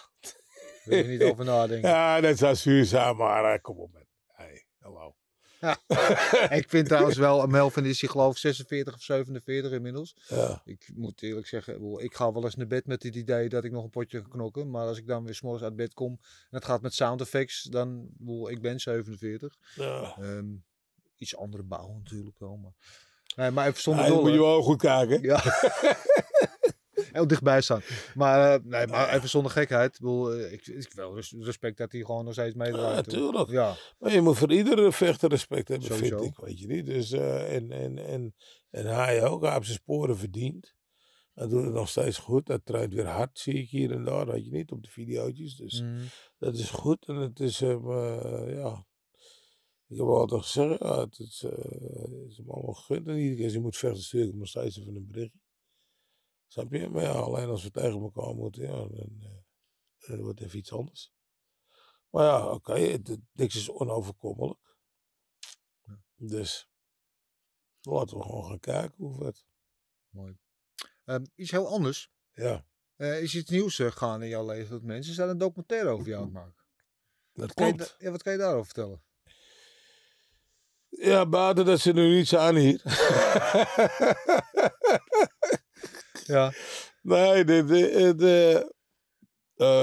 Wil je niet over nadenken? Ja, dat zou zuur zijn, maar eh, kom op, man. Hey, hallo. Ja. ik vind trouwens wel, Melvin is hij geloof ik 46 of 47 inmiddels. Ja. Ik moet eerlijk zeggen, ik ga wel eens naar bed met het idee dat ik nog een potje kan knokken. Maar als ik dan weer s'morgens uit bed kom en het gaat met sound effects, dan, ik ben 47. Ja. Ehm, iets andere bouwen natuurlijk wel, maar... Nee, maar even zonder ja, moet je wel goed kijken. Ja. heel dichtbij staan. Maar, eh, nee, maar even zonder gekheid. Ik, bedoel, eh, ik, ik wel respect dat hij gewoon nog steeds meedraait. Natuurlijk. Ja, Maar je moet voor iedere vechter respect hebben, vind ik. Weet je niet. Dus, eh, en, en, en, en hij ook. Hij heeft zijn sporen verdiend. Hij doet het nog steeds goed. Hij traint weer hard, zie ik hier en daar. Dat je niet op de video's. Dus mm. dat is goed. En het is ja. Ik heb altijd gezegd, het is, is hem allemaal gegund. En iedere keer als je moet vechten, stuur ik hem nog steeds even een bericht. Snap je? Maar ja, alleen als we tegen elkaar moeten, ja, dan, eh, wordt het even iets anders. Maar ja, oké, niks is onoverkommelijk. Dus laten we gewoon gaan kijken hoe het. Mooi. Ehm, iets heel anders. Ja. Uh, is iets nieuws uh, gaan in jouw leven dat mensen zijn een documentaire over jou maken? Dat wat klopt. Kan je, ja, wat kan je daarover vertellen? Ja, buiten dat ze nu niet aan hier. Ja. Nee, de, de, de,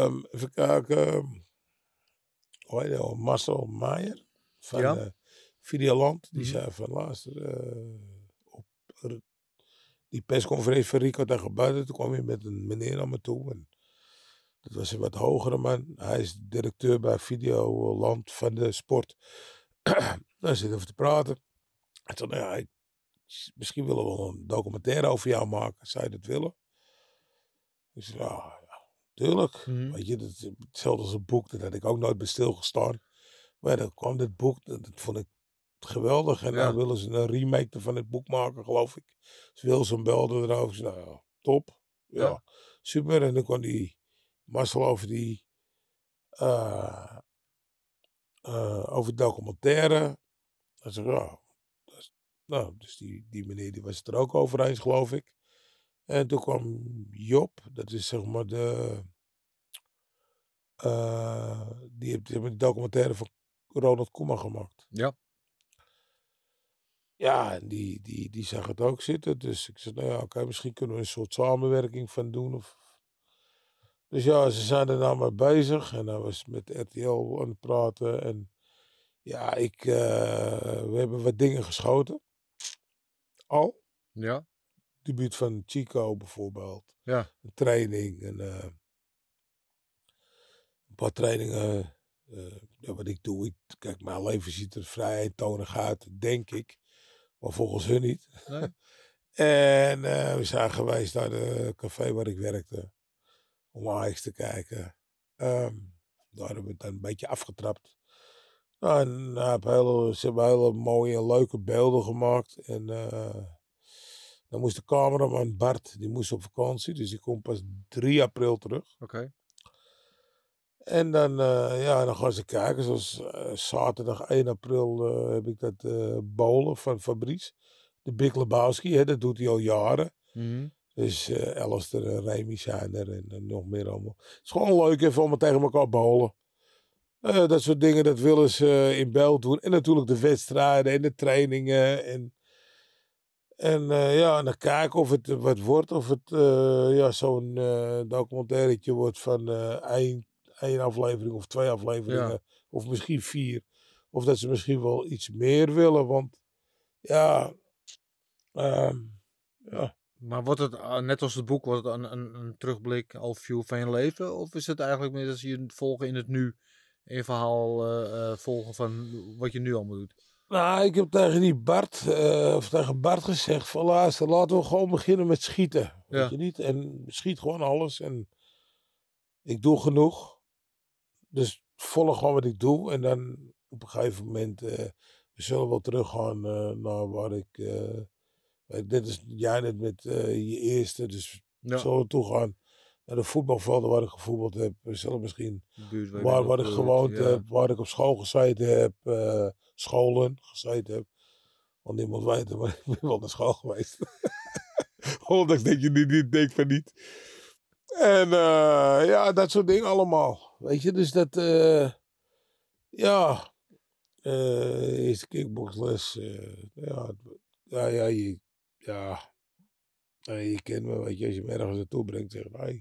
um, even kijken. Hoe heet dat? Nou? Marcel Meijer van ja. Eh, Videoland. Die mhm. zei van laatst eh, op die persconferentie van Rico daar gebuiten, Toen kwam je met een meneer naar me toe. En dat was een wat hogere man. Hij is directeur bij Videoland van de sport. Daar zitten we te praten. En nou toen, ja, misschien willen we een documentaire over jou maken. Zou je dat willen? Dus nou, ja, tuurlijk. Mhm. Weet je, dat, hetzelfde als een boek, dat had ik ook nooit bij stilgestaan. Maar dan kwam dit boek, dat, vond ik geweldig. En dan willen ze een remake van het boek maken, geloof ik. Ze dus wilden Wilson belde erover. Nou, top. Ja, super. En dan kwam die Marcel over die... Uh, uh, over documentaire. Hij zei, ja, nou, dus die, die meneer die was het er ook over eens, geloof ik. En toen kwam Job, dat is zeg maar de. Eh, die heeft zeg de documentaire van Ronald Koeman gemaakt. Ja. Ja, en die, die, die zag het ook zitten. Dus ik zei, nou ja, oké, misschien kunnen we een soort samenwerking van doen. Of... Dus ja, ze zijn er nou maar bezig. En hij was met RTL aan het praten. En ja, ik, eh, we hebben wat dingen geschoten al. Ja. Debuut van Chico bijvoorbeeld. Ja. Een training. En, uh, eh, een paar trainingen. Eh, ja, wat ik doe. Ik, kijk, mijn leven ziet er vrij tonig uit, denk ik. Maar volgens hun niet. Nee. en eh, we zijn geweest naar de café waar ik werkte. Om Ajax te kijken. Ehm, daar hebben we dan een beetje afgetrapt. Nou, en ze hebben hele mooie en leuke beelden gemaakt. En eh, dan moest de cameraman Bart, die moest op vakantie. Dus die komt pas 3 april terug. Oké. En dan, uh, ja, dan gaan ze kijken. Zoals uh, zaterdag 1 april heb ik dat bowlen van Fabrice. De Big Lebowski, hè, dat doet hij al jaren. Mm Dus uh, Alistair en Remy zijn er en, nog meer allemaal. Het is gewoon leuk even om tegen elkaar bowlen. Eh, dat soort dingen, dat willen ze eh, in Bel doen. En natuurlijk de wedstrijden en de trainingen. En, en eh, ja, en dan kijken of het wat wordt. Of het ja, zo'n documentairetje wordt van één, één aflevering of twee afleveringen. Of misschien vier. Of dat ze misschien wel iets meer willen. Want ja, ehm, ja. Maar wordt het, net als het boek, wordt het een, een, terugblik, al view van je leven? Of is het eigenlijk meer dat ze je volgen in het nu? in verhaal eh, eh, volgen van wat je nu allemaal doet? Nou, ik heb tegen die Bart, eh, of tegen Bart gezegd van laatste, laten we gewoon beginnen met schieten. Weet je niet? En schiet gewoon alles en ik doe genoeg. Dus volg gewoon wat ik doe en dan op een gegeven moment, uh, we zullen wel teruggaan naar waar ik, dit is jij net met je eerste, dus ja. zullen we toe gaan de voetbalvelden waar ik gevoetbald heb. Eh, zelf misschien waar, waar, ik gewoond heb, waar ik op school gezeten heb, eh, scholen gezeten heb. Want niemand weet het, maar ik ben wel naar school geweest. Ondanks denk je niet, niet denkt van niet. En eh, ja, dat soort dingen allemaal. Weet je, dus dat, uh, ja, uh, eerste kickboxles, ja, ja, ja, je, ja, je kent me, weet je, als je me ergens naartoe brengt, zeg maar,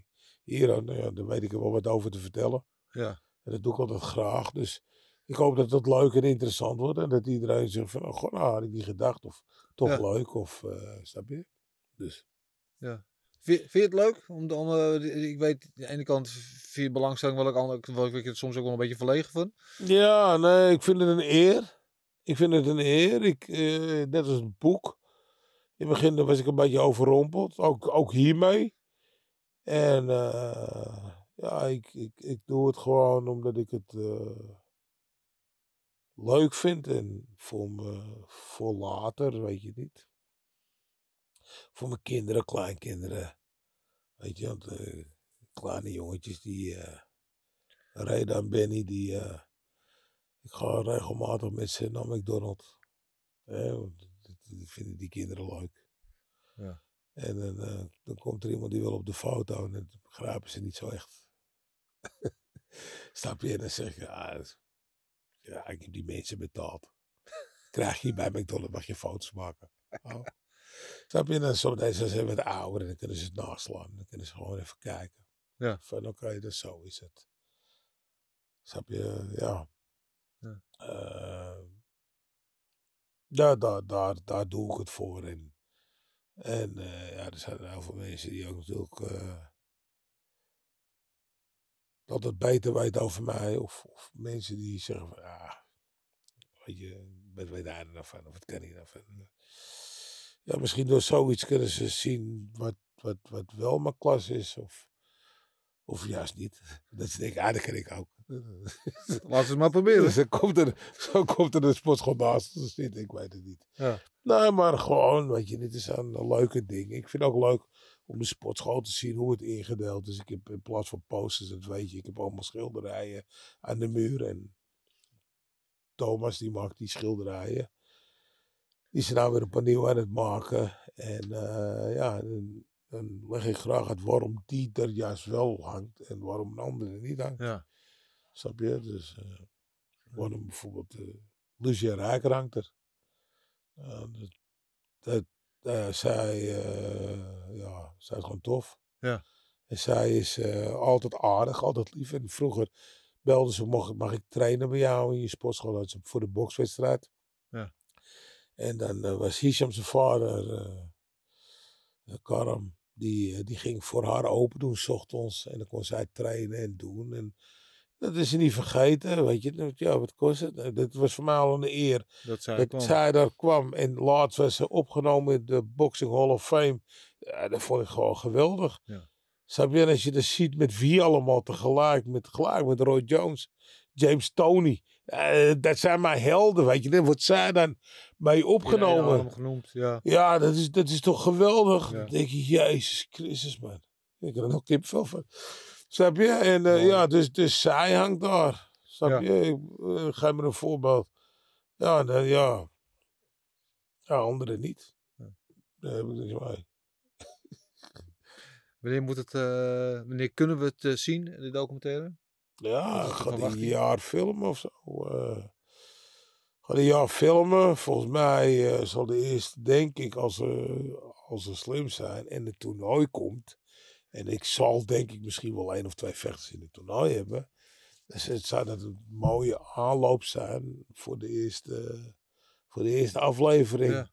hier, nou ja, daar weet ik er wel wat over te vertellen. Ja. En dat doe ik altijd graag. Dus ik hoop dat het leuk en interessant wordt. En dat iedereen zegt van, oh, nou had ik niet gedacht. Of toch leuk. Of, eh, snap je? Dus. Ja. Vind, je het leuk? Om, om ik weet, aan de ene kant vind je belangstelling welke andere kant wel, ik het soms ook wel een beetje verlegen van. Ja, nee, ik vind het een eer. Ik vind het een eer. Ik, uh, net als een boek. In het begin was ik een beetje overrompeld. Ook, ook hiermee. En eh, ja, ik, ik, ik doe het gewoon omdat ik het eh, leuk vind en voor, me, voor later, weet je niet. Voor mijn kinderen, kleinkinderen. Weet je, want uh, kleine jongetjes die. Rijden aan Benny, die. ik ga regelmatig met ze naar McDonald's. Eh, dat vinden die kinderen leuk. Ja. En eh, dan komt er iemand die wil op de foto en dat begrijpen ze niet zo echt. Stap je in en zeg je, ah, ja, ik heb die mensen betaald. Krijg je bij McDonald's, mag je foto's maken. Oh. Snap je? Dan soms zijn ze de ouder en dan kunnen ze het naslaan. Dan kunnen ze gewoon even kijken. Ja. Van oké, dat dus zo is het. Snap je? Ja. ja. Eh, daar, daar, daar, daar doe ik het voor. in. En uh, ja, er zijn heel veel mensen die ook natuurlijk. Uh, dat het beter weet over mij. Of, of mensen die zeggen van ja, weet je, ben wij daar nou Of wat ken je nou Ja, misschien door zoiets kunnen ze zien wat, wat, wat wel mijn klas is. Of, of juist niet. Dat ze denken, aardig ah, dat ken ik ook. Laat ze maar proberen. midden. komt er, zo komt er een sportschool naast te zitten, ik weet het niet. Ja. Nee, nou, maar gewoon, weet je, dit is een leuke ding. Ik vind het ook leuk om de sportschool te zien hoe het ingedeeld is. Ik heb in plaats van posters, dat weet je, ik heb allemaal schilderijen aan de muur. En Thomas die maakt die schilderijen. Die zijn nou weer opnieuw aan het maken. En eh, ja, dan, leg ik graag het waarom die er juist wel hangt en waarom een andere niet hangt. Ja. Snap je? Dus uh, bijvoorbeeld uh, eh, Lucia nou, nou zij, eh, ja, zij is gewoon tof. Ja. En zij is altijd aardig, altijd lief. En vroeger belden ze, mag, mag ik trainen bij jou in je sportschool voor de bokswedstrijd? Ja. En dan was Hisham zijn vader, uh, Karam, die, die ging voor haar open doen zocht ons. En dan kon zij trainen en doen. En dat is niet vergeten, weet je. Ja, wat kost het? Nou, dat was voor mij al een eer. Dat zij, dat kwam. daar kwam. En laatst was ze opgenomen in de Boxing Hall of Fame. Ja, dat vond ik gewoon geweldig. Ja. Sabine, als je dat ziet met wie allemaal tegelijk. Met, gelijk met Roy Jones, James Tony. Eh, dat zijn mijn helden, weet je. Dan wordt zij dan mee opgenomen. Ja, ja. dat, is, dat is toch geweldig. Dan denk je, Jezus Christus, man. Ik heb er nog kipvel van. Snap je? En eh, ja, dus, dus zij hangt daar. Snap je? Ik, eh, geef me een voorbeeld. Ja, dan, ja. Ja, anderen niet. Daar heb ik niks mee. Wanneer, moet het, eh, wanneer kunnen we het zien zien, de documentaire? Ja, gaat een jaar filmen of zo. Uh, gaat jaar filmen. Volgens mij zal de eerste, denk ik, als ze, als ze slim zijn en het toernooi komt, en ik zal denk ik misschien wel één of twee vechters in het toernooi hebben. Dus het zou dat een mooie aanloop zijn voor de eerste, voor de eerste aflevering. Ja.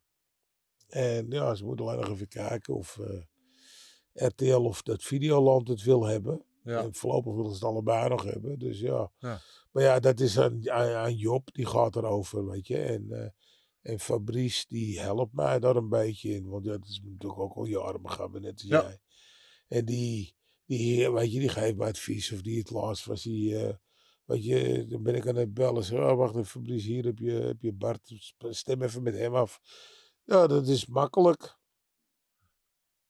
En ja, ze moeten wel nog even kijken of eh, RTL of dat Videoland het wil hebben. En voorlopig willen ze het allebei nog hebben. Dus ja. ja. Maar ja, dat is aan, aan, Job, die gaat erover, weet je. En, eh, en Fabrice, die helpt mij daar een beetje in. Want ja, dat is natuurlijk ook al je gaan we net als ja. jij. En die, die weet je, die geeft me advies. Of die het laatst was die, uh, je, dan ben ik aan het bellen. Zeg, oh, wacht even Fabrice, hier heb je, heb je Bart. Stem even met hem af. Ja, dat is makkelijk.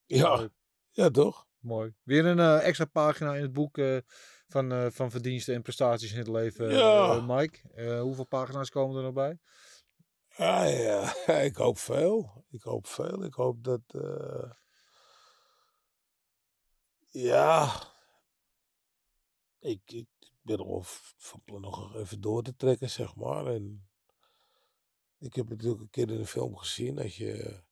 Ja, ja toch? Mooi. Weer een eh, extra pagina in het boek eh, van, van verdiensten en prestaties in het leven, ja. Mike. hoeveel pagina's komen er nog bij? Ah, ja, ik hoop veel. Ik hoop veel. Ik hoop dat... Ja. Ik, ik ben er van plan nog even door te trekken, zeg maar. En ik heb het natuurlijk een keer in een film gezien dat je.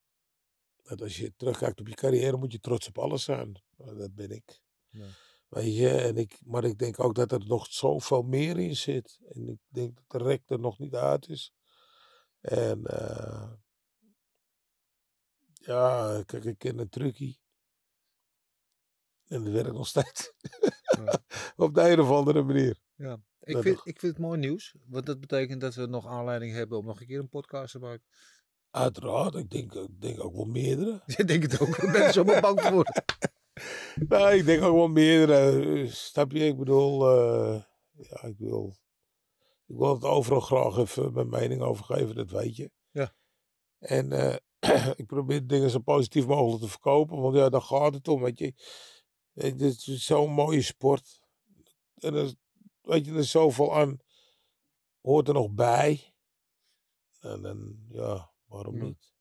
Dat als je terugkijkt op je carrière, moet je trots op alles zijn. Nou, dat ben ik. Ja. Weet je, en ik, maar ik denk ook dat er nog zoveel meer in zit. En ik denk dat de rek er nog niet uit is. En eh, ja, kijk, ik ken een trucje. En dat werkt nog steeds. Op de een of andere manier. Ja. Ik, nou, vind, ik vind het mooi nieuws. Want dat betekent dat we nog aanleiding hebben om nog een keer een podcast te maken. Uiteraard. Ik denk, ik denk ook wel meerdere. Ik denk het ook. Ik ben zo bang voor. nou, ik denk ook wel meerdere. Snap je? Ik bedoel... Eh, ja, ik wil... Ik wil het overal graag even mijn mening over geven. Dat weet je. Ja. En... Eh, ik probeer dingen zo positief mogelijk te verkopen. Want ja, dan gaat het om. Weet je het eh, is dus zo'n mooie sport. En weet je, er is zoveel aan. Hoort er nog bij. En dan, ja, waarom niet?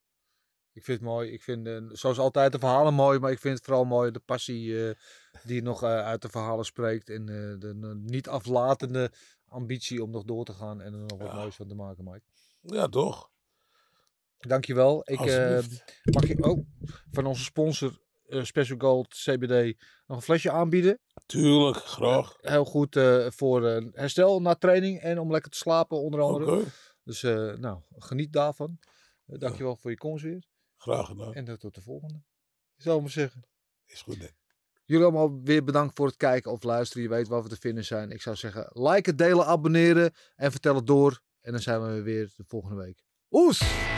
Ik vind het mooi. Ik vind, eh, zoals altijd, de verhalen mooi. Maar ik vind het vooral mooi de passie eh, die nog uit de verhalen spreekt. En de niet aflatende ambitie om nog door te gaan. En er nog wat moois van te maken, Mike. Ja, toch? Dankjewel. Ik, mag ik ook oh, van onze sponsor eh, Special Gold CBD nog een flesje aanbieden. Tuurlijk, graag. Eh, heel goed eh, voor herstel na training en om lekker te slapen onder andere. Dus nou, geniet daarvan. dankjewel voor je komst weer. Graag gedaan. En tot de volgende. Zou ik maar zeggen. Is goed, hè? Jullie allemaal weer bedankt voor het kijken of luisteren. Je weet waar we te vinden zijn. Ik zou zeggen, like delen, abonneren en vertel het door. En dan zijn we weer de volgende week. Oes!